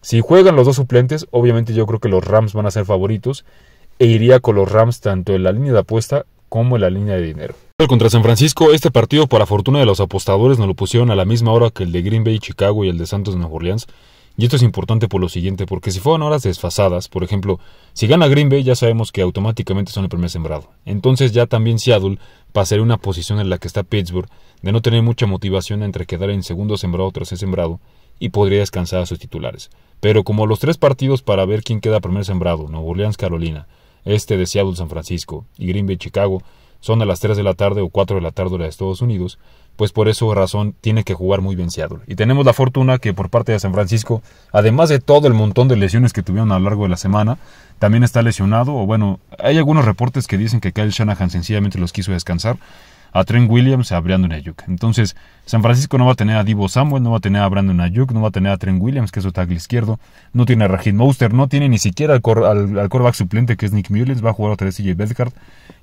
Si juegan los dos suplentes, obviamente yo creo que los Rams van a ser favoritos e iría con los Rams tanto en la línea de apuesta como en la línea de dinero. Contra San Francisco, este partido, para fortuna de los apostadores, nos lo pusieron a la misma hora que el de Green Bay, Chicago y el de Santos Nueva Orleans. Y esto es importante por lo siguiente, porque si fueron horas desfasadas, por ejemplo, si gana Green Bay ya sabemos que automáticamente son el primer sembrado. Entonces ya también Seattle pasaría una posición en la que está Pittsburgh, de no tener mucha motivación entre quedar en segundo sembrado o tercer sembrado, y podría descansar a sus titulares. Pero como los tres partidos para ver quién queda primer sembrado, Nueva Orleans, Carolina, este de Seattle, San Francisco y Green Bay, Chicago, son a las 3 de la tarde o 4 de la tarde de Estados Unidos, pues por eso razón tiene que jugar muy bien Y tenemos la fortuna que por parte de San Francisco, además de todo el montón de lesiones que tuvieron a lo largo de la semana, también está lesionado, o bueno, hay algunos reportes que dicen que Kyle Shanahan sencillamente los quiso descansar, a Trent Williams a Brandon Ayuk. Entonces, San Francisco no va a tener a Divo Samuel, no va a tener a Brandon Ayuk, no va a tener a Trent Williams, que es su tackle izquierdo, no tiene a Rajid Moster, no tiene ni siquiera al, coreback suplente que es Nick Mullins, va a jugar a vez CJ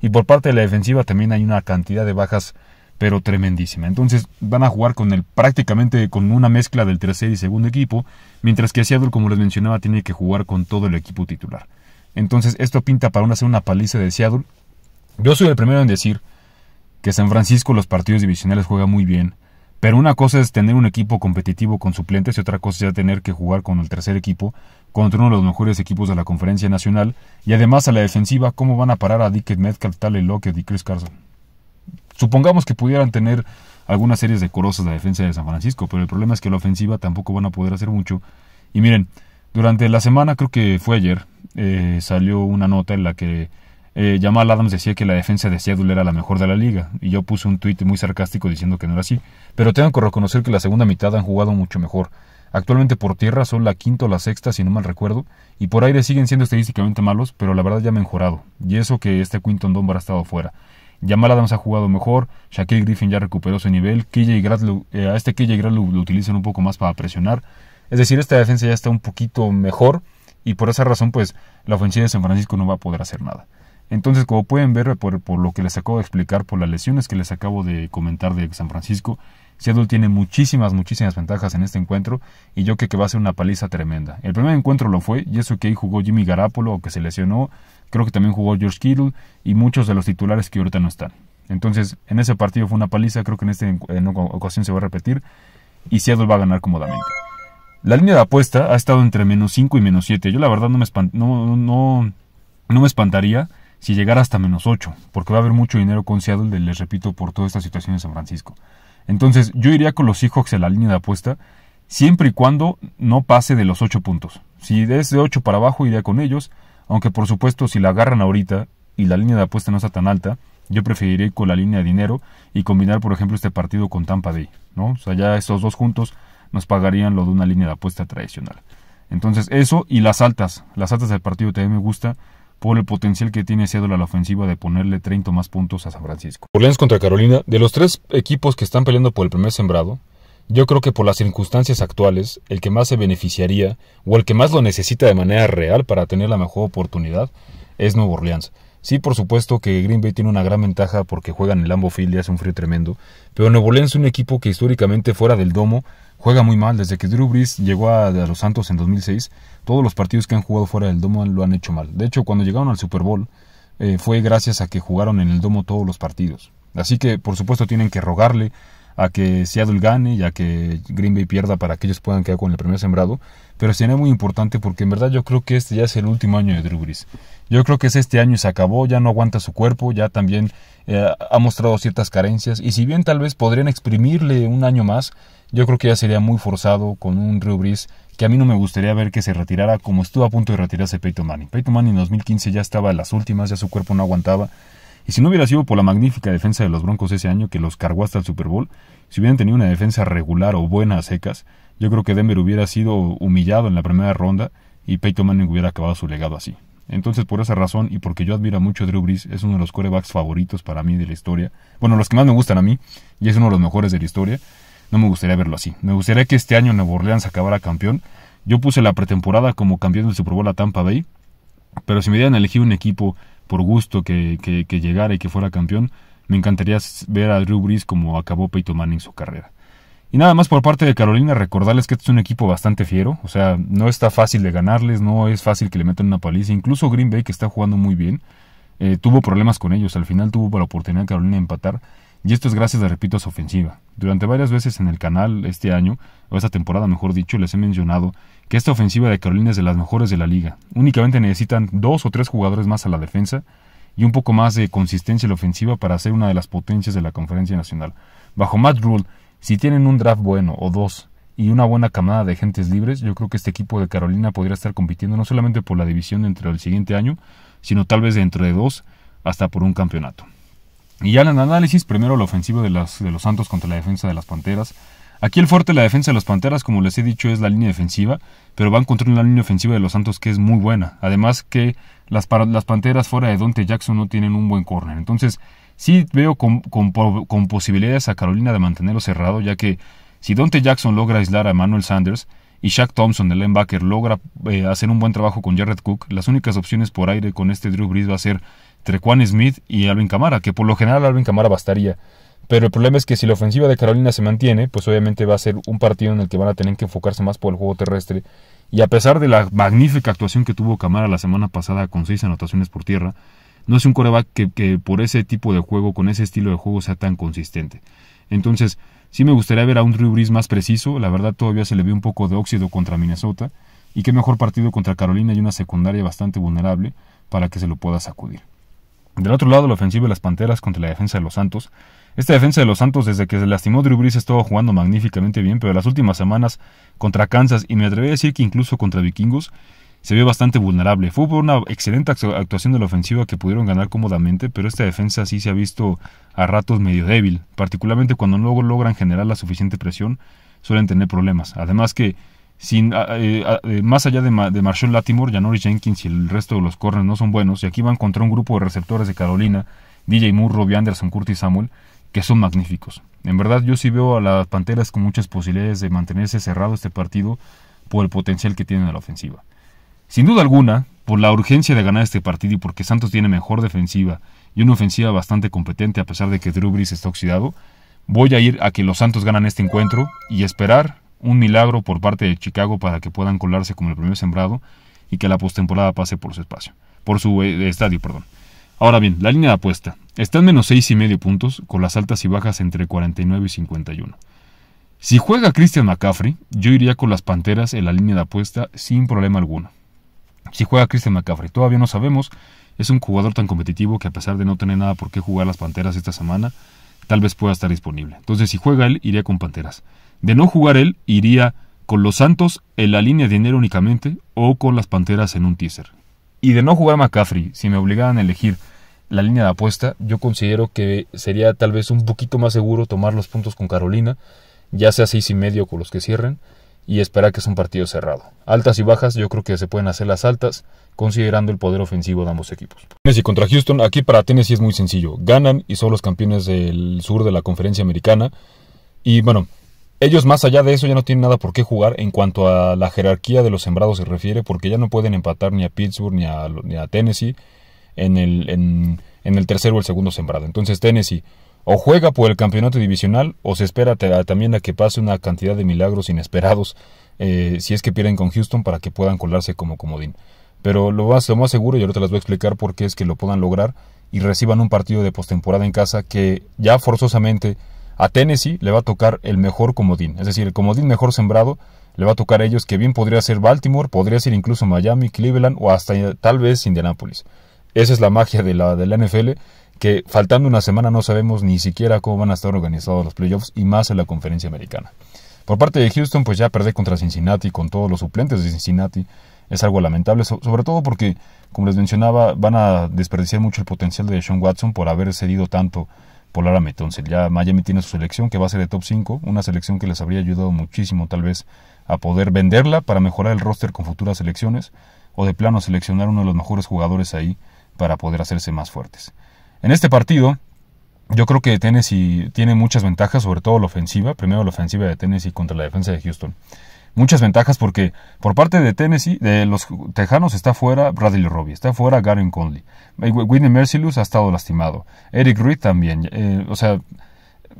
Y por parte de la defensiva también hay una cantidad de bajas pero tremendísima. Entonces van a jugar con el prácticamente con una mezcla del tercer y segundo equipo, mientras que Seattle, como les mencionaba, tiene que jugar con todo el equipo titular. Entonces esto pinta para una, hacer una paliza de Seattle. Yo soy el primero en decir que San Francisco los partidos divisionales juega muy bien, pero una cosa es tener un equipo competitivo con suplentes y otra cosa es tener que jugar con el tercer equipo contra uno de los mejores equipos de la Conferencia Nacional y además a la defensiva, ¿cómo van a parar a Dickett Metcalf, Tale Lockett y Chris Carson? Supongamos que pudieran tener algunas series decorosas de la defensa de San Francisco, pero el problema es que la ofensiva tampoco van a poder hacer mucho. Y miren, durante la semana, creo que fue ayer, eh, salió una nota en la que eh, Jamal Adams decía que la defensa de Seattle era la mejor de la liga, y yo puse un tuit muy sarcástico diciendo que no era así, pero tengo que reconocer que la segunda mitad han jugado mucho mejor. Actualmente por tierra son la quinta o la sexta, si no mal recuerdo, y por aire siguen siendo estadísticamente malos, pero la verdad ya ha mejorado, y eso que este Quinton Dunbar ha estado fuera. Jamal Adams ha jugado mejor, Shaquille Griffin ya recuperó su nivel, eh, a este KJ Grad lo utilizan un poco más para presionar, es decir, esta defensa ya está un poquito mejor, y por esa razón pues la ofensiva de San Francisco no va a poder hacer nada. Entonces, como pueden ver por, por, lo que les acabo de explicar, por las lesiones que les acabo de comentar de San Francisco, Seattle tiene muchísimas, muchísimas ventajas en este encuentro y yo creo que va a ser una paliza tremenda. El primer encuentro lo fue, y eso que ahí jugó Jimmy Garapolo, que se lesionó, creo que también jugó George Kittle y muchos de los titulares que ahorita no están. Entonces, en ese partido fue una paliza, creo que en esta en ocasión se va a repetir y Seattle va a ganar cómodamente. La línea de apuesta ha estado entre menos 5 y menos 7. Yo la verdad no me, espant no, no, no me espantaría si llegara hasta menos 8, porque va a haber mucho dinero con Seattle, les repito, por toda esta situación en San Francisco. Entonces, yo iría con los Seahawks en la línea de apuesta, siempre y cuando no pase de los 8 puntos. Si es de 8 para abajo, iría con ellos, aunque por supuesto, si la agarran ahorita y la línea de apuesta no está tan alta, yo preferiría ir con la línea de dinero y combinar, por ejemplo, este partido con Tampa Bay, ¿no? O sea, ya estos dos juntos nos pagarían lo de una línea de apuesta tradicional. Entonces, eso y las altas, las altas del partido también me gusta por el potencial que tiene Cédula la ofensiva de ponerle 30 más puntos a San Francisco. Orleans contra Carolina, de los tres equipos que están peleando por el primer sembrado, yo creo que por las circunstancias actuales, el que más se beneficiaría o el que más lo necesita de manera real para tener la mejor oportunidad es Nuevo Orleans. Sí, por supuesto que Green Bay tiene una gran ventaja porque juegan en el Lambo Field y hace un frío tremendo, pero Nuevo Orleans es un equipo que históricamente fuera del domo juega muy mal. Desde que Drew Brees llegó a, los Santos en 2006, todos los partidos que han jugado fuera del domo lo han hecho mal. De hecho, cuando llegaron al Super Bowl, eh, fue gracias a que jugaron en el domo todos los partidos. Así que, por supuesto, tienen que rogarle a que Seattle gane y a que Green Bay pierda para que ellos puedan quedar con el primer sembrado. Pero sería muy importante porque en verdad yo creo que este ya es el último año de Drew Brees. Yo creo que es este año se acabó, ya no aguanta su cuerpo, ya también eh, ha mostrado ciertas carencias. Y si bien tal vez podrían exprimirle un año más, yo creo que ya sería muy forzado con un Drew Brees que a mí no me gustaría ver que se retirara como estuvo a punto de retirarse Peyton Manning. Peyton Manning en 2015 ya estaba en las últimas, ya su cuerpo no aguantaba. Y si no hubiera sido por la magnífica defensa de los Broncos ese año que los cargó hasta el Super Bowl, si hubieran tenido una defensa regular o buena a secas, yo creo que Denver hubiera sido humillado en la primera ronda y Peyton Manning hubiera acabado su legado así. Entonces, por esa razón y porque yo admiro mucho a Drew Brees, es uno de los corebacks favoritos para mí de la historia. Bueno, los que más me gustan a mí y es uno de los mejores de la historia. No me gustaría verlo así. Me gustaría que este año Nuevo Orleans acabara campeón. Yo puse la pretemporada como campeón del Super Bowl a Tampa Bay. Pero si me dieran a elegir un equipo por gusto que, que, llegara y que fuera campeón, me encantaría ver a Drew Brees como acabó Peyton Manning su carrera. Y nada más por parte de Carolina, recordarles que este es un equipo bastante fiero, o sea, no está fácil de ganarles, no es fácil que le metan una paliza, incluso Green Bay que está jugando muy bien, eh, tuvo problemas con ellos, al final tuvo la oportunidad Carolina de empatar y esto es gracias, repito, a su ofensiva. Durante varias veces en el canal este año, o esta temporada mejor dicho, les he mencionado que esta ofensiva de Carolina es de las mejores de la liga. Únicamente necesitan dos o tres jugadores más a la defensa y un poco más de consistencia en la ofensiva para ser una de las potencias de la conferencia nacional. Bajo Matt Rule, si tienen un draft bueno o dos y una buena camada de agentes libres, yo creo que este equipo de Carolina podría estar compitiendo no solamente por la división dentro del siguiente año, sino tal vez dentro de dos hasta por un campeonato. Y ya en el análisis, primero la ofensiva de, las, de los Santos contra la defensa de las Panteras. Aquí el fuerte de la defensa de las Panteras, como les he dicho, es la línea defensiva, pero van contra una línea ofensiva de los Santos que es muy buena. Además que las, las Panteras fuera de Dante Jackson no tienen un buen corner. Entonces, sí veo con, con, posibilidades a Carolina de mantenerlo cerrado, ya que si Dante Jackson logra aislar a Manuel Sanders, y Shaq Thompson, el linebacker, logra eh, hacer un buen trabajo con Jared Cook, las únicas opciones por aire con este Drew Brees va a ser Juan Smith y Alvin Camara, que por lo general Alvin Camara bastaría. Pero el problema es que si la ofensiva de Carolina se mantiene, pues obviamente va a ser un partido en el que van a tener que enfocarse más por el juego terrestre. Y a pesar de la magnífica actuación que tuvo Camara la semana pasada con seis anotaciones por tierra, no es un coreback que, por ese tipo de juego, con ese estilo de juego, sea tan consistente. Entonces, sí me gustaría ver a un Drew Brees más preciso. La verdad, todavía se le vio un poco de óxido contra Minnesota. Y qué mejor partido contra Carolina y una secundaria bastante vulnerable para que se lo pueda sacudir. Del otro lado, la ofensiva de las Panteras contra la defensa de los Santos. Esta defensa de los Santos, desde que se lastimó Drew Brees, estaba jugando magníficamente bien, pero en las últimas semanas contra Kansas, y me atreví a decir que incluso contra Vikingos, se vio bastante vulnerable. Fue por una excelente actuación de la ofensiva que pudieron ganar cómodamente, pero esta defensa sí se ha visto a ratos medio débil, particularmente cuando no logran generar la suficiente presión, suelen tener problemas. Además que sin, eh, eh, más allá de, Marshall Latimore, Janoris Jenkins y el resto de los corners no son buenos, y aquí van contra un grupo de receptores de Carolina, DJ Moore, Robbie Anderson, Curtis Samuel, que son magníficos. En verdad yo sí veo a las Panteras con muchas posibilidades de mantenerse cerrado este partido por el potencial que tienen a la ofensiva. Sin duda alguna, por la urgencia de ganar este partido y porque Santos tiene mejor defensiva y una ofensiva bastante competente a pesar de que Drew Brees está oxidado, voy a ir a que los Santos ganan este encuentro y esperar un milagro por parte de Chicago para que puedan colarse como el primer sembrado y que la postemporada pase por su espacio, por su eh, estadio, perdón. Ahora bien, la línea de apuesta está en menos seis y medio puntos con las altas y bajas entre 49 y 51. Si juega Christian McCaffrey, yo iría con las Panteras en la línea de apuesta sin problema alguno. Si juega Christian McCaffrey, todavía no sabemos, es un jugador tan competitivo que a pesar de no tener nada por qué jugar las Panteras esta semana, tal vez pueda estar disponible. Entonces si juega él, iría con Panteras. De no jugar él, iría con los Santos en la línea de dinero únicamente o con las Panteras en un teaser. Y de no jugar McCaffrey, si me obligaban a elegir la línea de apuesta, yo considero que sería tal vez un poquito más seguro tomar los puntos con Carolina, ya sea seis y medio con los que cierren, y esperar que es un partido cerrado. Altas y bajas, yo creo que se pueden hacer las altas, considerando el poder ofensivo de ambos equipos. Tennessee contra Houston, aquí para Tennessee es muy sencillo. Ganan y son los campeones del sur de la conferencia americana. Y bueno, ellos más allá de eso ya no tienen nada por qué jugar en cuanto a la jerarquía de los sembrados se refiere, porque ya no pueden empatar ni a Pittsburgh ni a, ni a Tennessee en el, en, en el tercero o el segundo sembrado. Entonces Tennessee o juega por el campeonato divisional o se espera también a que pase una cantidad de milagros inesperados eh, si es que pierden con Houston para que puedan colarse como comodín. Pero lo más, lo más seguro, y te las voy a explicar por qué es que lo puedan lograr y reciban un partido de postemporada en casa que ya forzosamente a Tennessee le va a tocar el mejor comodín, es decir, el comodín mejor sembrado le va a tocar a ellos que bien podría ser Baltimore, podría ser incluso Miami, Cleveland o hasta eh, tal vez Indianápolis. Esa es la magia de la, de la NFL, que faltando una semana no sabemos ni siquiera cómo van a estar organizados los playoffs y más en la conferencia americana. Por parte de Houston, pues ya perder contra Cincinnati con todos los suplentes de Cincinnati es algo lamentable, sobre todo porque, como les mencionaba, van a desperdiciar mucho el potencial de Sean Watson por haber cedido tanto Polar entonces Ya Miami tiene su selección que va a ser de top 5, una selección que les habría ayudado muchísimo tal vez a poder venderla para mejorar el roster con futuras selecciones o de plano seleccionar uno de los mejores jugadores ahí para poder hacerse más fuertes. En este partido, yo creo que Tennessee tiene muchas ventajas, sobre todo la ofensiva. Primero la ofensiva de Tennessee contra la defensa de Houston muchas ventajas porque por parte de Tennessee, de los Tejanos está fuera Bradley Robbie, está fuera Garen Conley, eh, Whitney Mercilus ha estado lastimado, Eric Reed también, eh, o sea,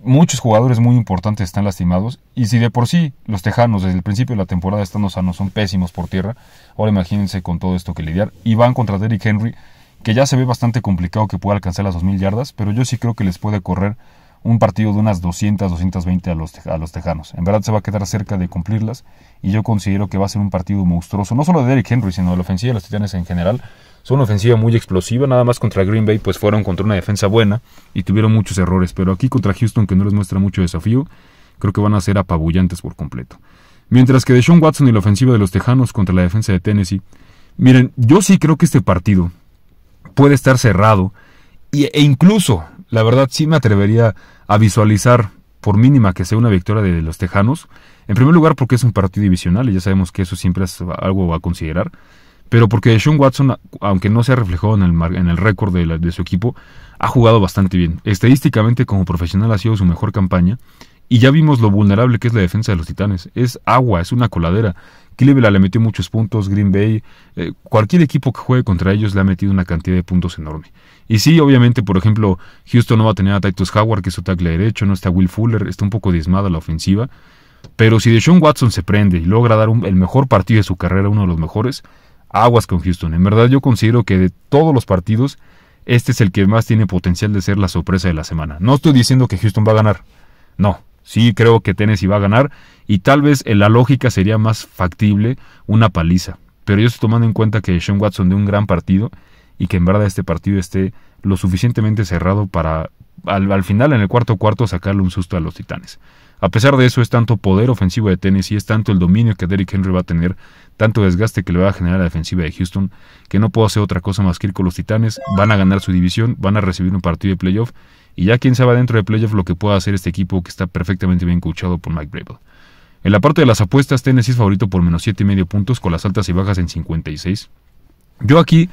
muchos jugadores muy importantes están lastimados y si de por sí los Tejanos desde el principio de la temporada estando sanos son pésimos por tierra, ahora imagínense con todo esto que lidiar y van contra Derrick Henry que ya se ve bastante complicado que pueda alcanzar las 2.000 yardas, pero yo sí creo que les puede correr un partido de unas 200, 220 a los, a los Tejanos. En verdad se va a quedar cerca de cumplirlas y yo considero que va a ser un partido monstruoso, no solo de Derrick Henry, sino de la ofensiva de los Titanes en general. Son una ofensiva muy explosiva, nada más contra Green Bay, pues fueron contra una defensa buena y tuvieron muchos errores, pero aquí contra Houston, que no les muestra mucho desafío, creo que van a ser apabullantes por completo. Mientras que de Sean Watson y la ofensiva de los Tejanos contra la defensa de Tennessee, miren, yo sí creo que este partido puede estar cerrado e incluso la verdad sí me atrevería a visualizar, por mínima que sea una victoria de los Tejanos, en primer lugar porque es un partido divisional y ya sabemos que eso siempre es algo a considerar, pero porque Sean Watson, aunque no se ha reflejado en el, en el récord de, de su equipo, ha jugado bastante bien. Estadísticamente como profesional ha sido su mejor campaña y ya vimos lo vulnerable que es la defensa de los Titanes. Es agua, es una coladera. Cleveland le metió muchos puntos, Green Bay, eh, cualquier equipo que juegue contra ellos le ha metido una cantidad de puntos enorme. Y sí, obviamente, por ejemplo, Houston no va a tener a Titus Howard, que es su tackle derecho, no está Will Fuller, está un poco diezmada la ofensiva. Pero si Deshaun Watson se prende y logra dar el mejor partido de su carrera, uno de los mejores, aguas con Houston. En verdad yo considero que de todos los partidos, este es el que más tiene potencial de ser la sorpresa de la semana. No estoy diciendo que Houston va a ganar, no, Sí, creo que Tennessee va a ganar y tal vez en eh, la lógica sería más factible una paliza. Pero yo estoy tomando en cuenta que Sean Watson de un gran partido y que en verdad este partido esté lo suficientemente cerrado para al, final en el cuarto cuarto sacarle un susto a los Titanes. A pesar de eso es tanto poder ofensivo de Tennessee, es tanto el dominio que Derrick Henry va a tener, tanto desgaste que le va a generar a la defensiva de Houston, que no puedo hacer otra cosa más que ir con los Titanes, van a ganar su división, van a recibir un partido de playoff y ya quién sabe dentro de playoff lo que pueda hacer este equipo que está perfectamente bien coachado por Mike Bravel. En la parte de las apuestas, Tennessee es favorito por menos 7,5 puntos con las altas y bajas en 56. Yo aquí...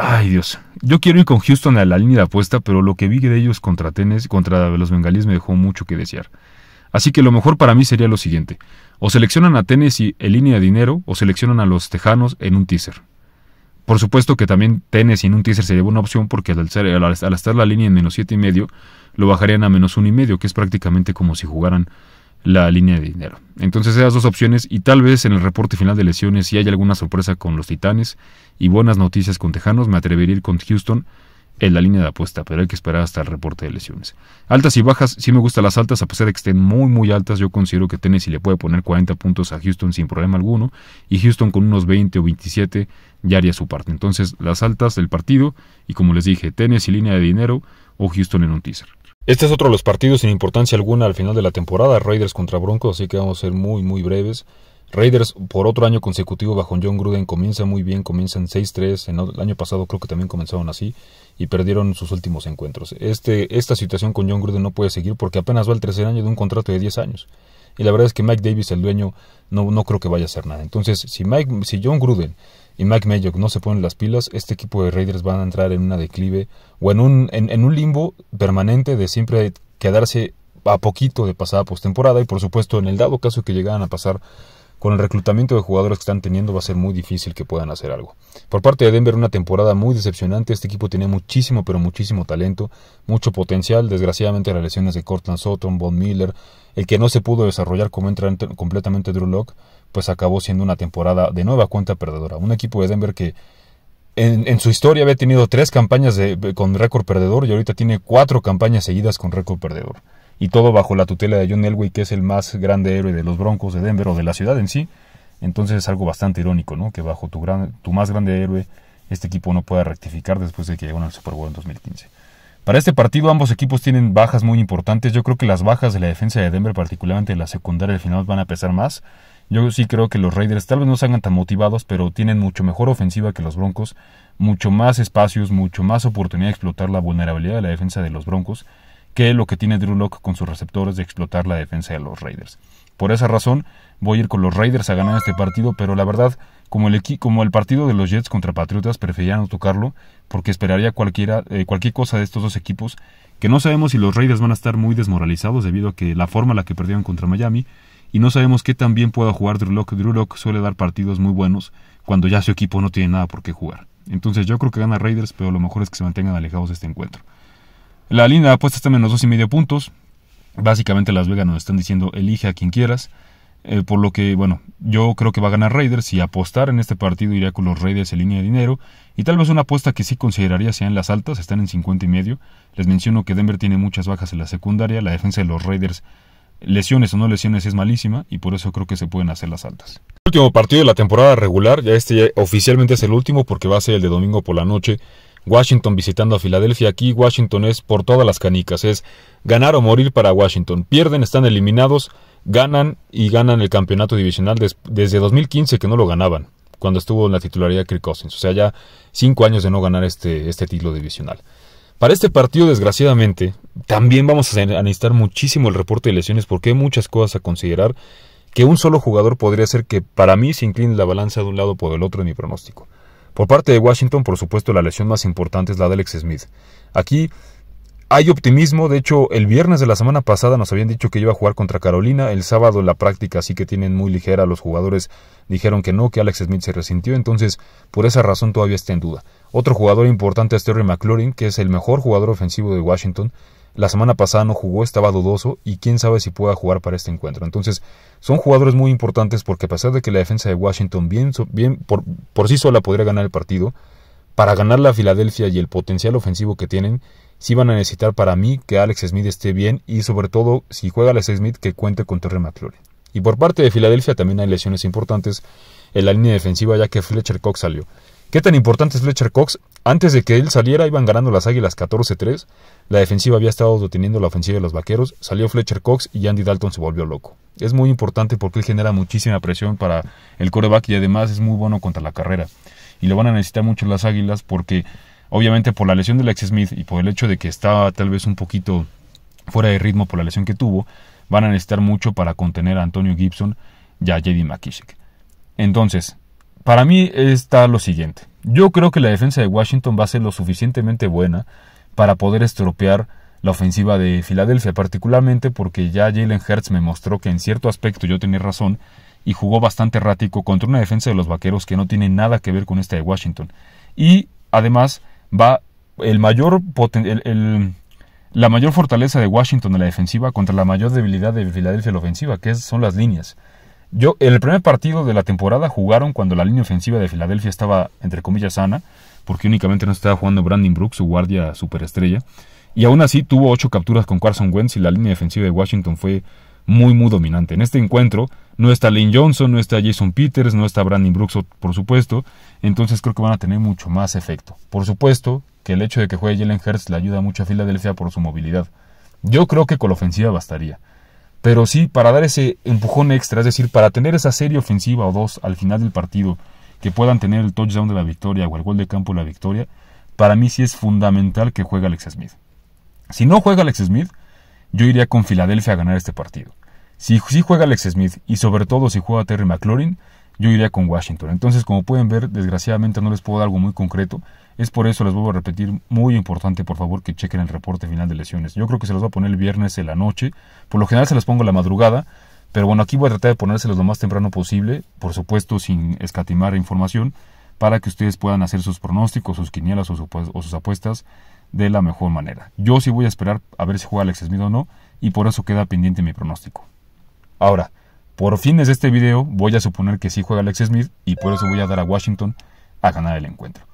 Ay Dios, yo quiero ir con Houston a la línea de apuesta, pero lo que vi de ellos contra Tennessee, contra los bengalíes me dejó mucho que desear. Así que lo mejor para mí sería lo siguiente. O seleccionan a Tennessee en línea de dinero o seleccionan a los Tejanos en un teaser. Por supuesto que también Tenes en un teaser sería una opción porque al, al, estar la línea en menos siete y medio, lo bajarían a menos uno y medio, que es prácticamente como si jugaran la línea de dinero. Entonces esas dos opciones y tal vez en el reporte final de lesiones si hay alguna sorpresa con los Titanes y buenas noticias con Tejanos, me atrevería a ir con Houston en la línea de apuesta, pero hay que esperar hasta el reporte de lesiones. Altas y bajas, sí me gustan las altas, a pesar de que estén muy, muy altas, yo considero que Tennessee le puede poner 40 puntos a Houston sin problema alguno, y Houston con unos 20 o 27 ya haría su parte. Entonces, las altas del partido, y como les dije, Tennessee línea de dinero o Houston en un teaser. Este es otro de los partidos sin importancia alguna al final de la temporada, Raiders contra Broncos, así que vamos a ser muy, muy breves. Raiders por otro año consecutivo bajo John Gruden comienza muy bien, comienzan 6-3, el año pasado creo que también comenzaron así y perdieron sus últimos encuentros. Este, esta situación con John Gruden no puede seguir porque apenas va el tercer año de un contrato de 10 años. Y la verdad es que Mike Davis, el dueño, no, no creo que vaya a hacer nada. Entonces, si, Mike, si John Gruden y Mike Mayock no se ponen las pilas, este equipo de Raiders van a entrar en una declive o en un, en, un limbo permanente de siempre quedarse a poquito de pasada postemporada y por supuesto en el dado caso que llegaran a pasar con el reclutamiento de jugadores que están teniendo va a ser muy difícil que puedan hacer algo. Por parte de Denver una temporada muy decepcionante, este equipo tenía muchísimo pero muchísimo talento, mucho potencial, desgraciadamente las lesiones de Cortland Sutton, Von Miller, el que no se pudo desarrollar como entra completamente Drew Locke, pues acabó siendo una temporada de nueva cuenta perdedora. Un equipo de Denver que en, en, su historia había tenido tres campañas de, con récord perdedor y ahorita tiene cuatro campañas seguidas con récord perdedor y todo bajo la tutela de John Elway, que es el más grande héroe de los Broncos de Denver o de la ciudad en sí. Entonces es algo bastante irónico, ¿no? Que bajo tu, gran, tu más grande héroe este equipo no pueda rectificar después de que llegaron al Super Bowl en 2015. Para este partido ambos equipos tienen bajas muy importantes. Yo creo que las bajas de la defensa de Denver, particularmente la secundaria el final, van a pesar más. Yo sí creo que los Raiders tal vez no salgan tan motivados, pero tienen mucho mejor ofensiva que los Broncos, mucho más espacios, mucho más oportunidad de explotar la vulnerabilidad de la defensa de los Broncos que lo que tiene Drew Locke con sus receptores de explotar la defensa de los Raiders. Por esa razón, voy a ir con los Raiders a ganar este partido, pero la verdad, como el, como el partido de los Jets contra Patriotas, preferiría no tocarlo, porque esperaría cualquiera, eh, cualquier cosa de estos dos equipos, que no sabemos si los Raiders van a estar muy desmoralizados debido a que la forma en la que perdieron contra Miami, y no sabemos qué tan bien pueda jugar Drew Locke. Drew Locke suele dar partidos muy buenos cuando ya su equipo no tiene nada por qué jugar. Entonces yo creo que gana Raiders, pero lo mejor es que se mantengan alejados de este encuentro. La línea de apuesta está en menos dos y medio puntos. Básicamente Las Vegas nos están diciendo elige a quien quieras. Eh, por lo que, bueno, yo creo que va a ganar Raiders y apostar en este partido iría con los Raiders en línea de dinero. Y tal vez una apuesta que sí consideraría sea en las altas, están en 50 y medio. Les menciono que Denver tiene muchas bajas en la secundaria, la defensa de los Raiders, lesiones o no lesiones, es malísima y por eso creo que se pueden hacer las altas. último partido de la temporada regular, ya este oficialmente es el último porque va a ser el de domingo por la noche Washington visitando a Filadelfia. Aquí Washington es por todas las canicas, es ganar o morir para Washington. Pierden, están eliminados, ganan y ganan el campeonato divisional desde 2015 que no lo ganaban, cuando estuvo en la titularidad de Kirk Cousins. O sea, ya cinco años de no ganar este, este título divisional. Para este partido, desgraciadamente, también vamos a necesitar muchísimo el reporte de lesiones porque hay muchas cosas a considerar que un solo jugador podría hacer que para mí se incline la balanza de un lado por el otro en mi pronóstico. Por parte de Washington, por supuesto, la lesión más importante es la de Alex Smith. Aquí hay optimismo, de hecho el viernes de la semana pasada nos habían dicho que iba a jugar contra Carolina, el sábado en la práctica sí que tienen muy ligera, los jugadores dijeron que no, que Alex Smith se resintió, entonces por esa razón todavía está en duda. Otro jugador importante es Terry McLaurin, que es el mejor jugador ofensivo de Washington, la semana pasada no jugó, estaba dudoso y quién sabe si pueda jugar para este encuentro. Entonces, son jugadores muy importantes porque a pesar de que la defensa de Washington bien, bien por, por sí sola podría ganar el partido, para ganar la Filadelfia y el potencial ofensivo que tienen, sí van a necesitar para mí que Alex Smith esté bien y sobre todo si juega Alex Smith que cuente con Terry McLaurin. Y por parte de Filadelfia también hay lesiones importantes en la línea defensiva ya que Fletcher Cox salió. ¿Qué tan importante es Fletcher Cox? Antes de que él saliera, iban ganando las Águilas 14-3. La defensiva había estado deteniendo la ofensiva de los Vaqueros. Salió Fletcher Cox y Andy Dalton se volvió loco. Es muy importante porque él genera muchísima presión para el coreback y además es muy bueno contra la carrera. Y lo van a necesitar mucho las Águilas porque, obviamente, por la lesión de Lex Smith y por el hecho de que estaba tal vez un poquito fuera de ritmo por la lesión que tuvo, van a necesitar mucho para contener a Antonio Gibson y a JD McKissick. Entonces, para mí está lo siguiente. Yo creo que la defensa de Washington va a ser lo suficientemente buena para poder estropear la ofensiva de Filadelfia, particularmente porque ya Jalen Hurts me mostró que en cierto aspecto yo tenía razón y jugó bastante errático contra una defensa de los vaqueros que no tiene nada que ver con esta de Washington. Y además va el mayor la mayor fortaleza de Washington en la defensiva contra la mayor debilidad de Filadelfia en la ofensiva, que son las líneas. Yo, el primer partido de la temporada jugaron cuando la línea ofensiva de Filadelfia estaba, entre comillas, sana, porque únicamente no estaba jugando Brandon Brooks, su guardia superestrella. Y aún así tuvo ocho capturas con Carson Wentz y la línea defensiva de Washington fue muy, muy dominante. En este encuentro no está Lynn Johnson, no está Jason Peters, no está Brandon Brooks, por supuesto. Entonces creo que van a tener mucho más efecto. Por supuesto que el hecho de que juegue Jalen Hurts le ayuda mucho a Filadelfia por su movilidad. Yo creo que con la ofensiva bastaría. Pero sí, para dar ese empujón extra, es decir, para tener esa serie ofensiva o dos al final del partido que puedan tener el touchdown de la victoria o el gol de campo de la victoria, para mí sí es fundamental que juegue Alex Smith. Si no juega Alex Smith, yo iría con Filadelfia a ganar este partido. Si, si juega Alex Smith y sobre todo si juega Terry McLaurin, yo iría con Washington. Entonces, como pueden ver, desgraciadamente no les puedo dar algo muy concreto, es por eso, les vuelvo a repetir, muy importante, por favor, que chequen el reporte final de lesiones. Yo creo que se los voy a poner el viernes en la noche. Por lo general se los pongo la madrugada. Pero bueno, aquí voy a tratar de ponérselos lo más temprano posible, por supuesto sin escatimar información, para que ustedes puedan hacer sus pronósticos, sus quinielas o, pues, o sus apuestas de la mejor manera. Yo sí voy a esperar a ver si juega Alex Smith o no, y por eso queda pendiente mi pronóstico. Ahora, por fines de este video voy a suponer que sí juega Alex Smith, y por eso voy a dar a Washington a ganar el encuentro.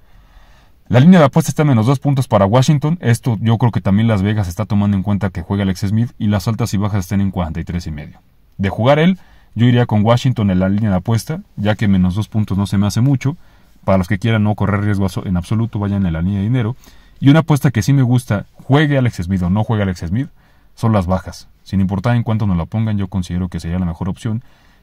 La línea de apuesta está en menos dos puntos para Washington. Esto yo creo que también Las Vegas está tomando en cuenta que juega Alex Smith y las altas y bajas están en 43 y medio. De jugar él, yo iría con Washington en la línea de apuesta, ya que menos dos puntos no se me hace mucho. Para los que quieran no correr riesgo en absoluto, vayan en la línea de dinero. Y una apuesta que sí me gusta, juegue Alex Smith o no juegue Alex Smith, son las bajas. Sin importar en cuánto nos la pongan, yo considero que sería la mejor opción,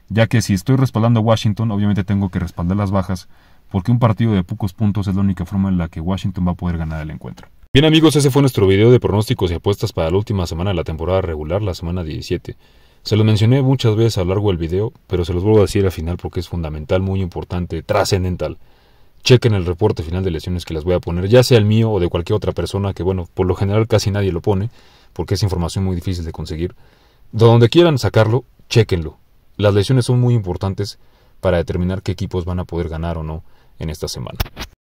ya que si estoy respaldando a Washington, obviamente tengo que respaldar las bajas porque un partido de pocos puntos es la única forma en la que Washington va a poder ganar el encuentro. Bien amigos, ese fue nuestro video de pronósticos y apuestas para la última semana de la temporada regular, la semana 17. Se lo mencioné muchas veces a lo largo del video, pero se los vuelvo a decir al final porque es fundamental, muy importante, trascendental. Chequen el reporte final de lesiones que las voy a poner, ya sea el mío o de cualquier otra persona, que bueno, por lo general casi nadie lo pone, porque es información muy difícil de conseguir. De donde quieran sacarlo, chequenlo. Las lesiones son muy importantes para determinar qué equipos van a poder ganar o no en esta semana.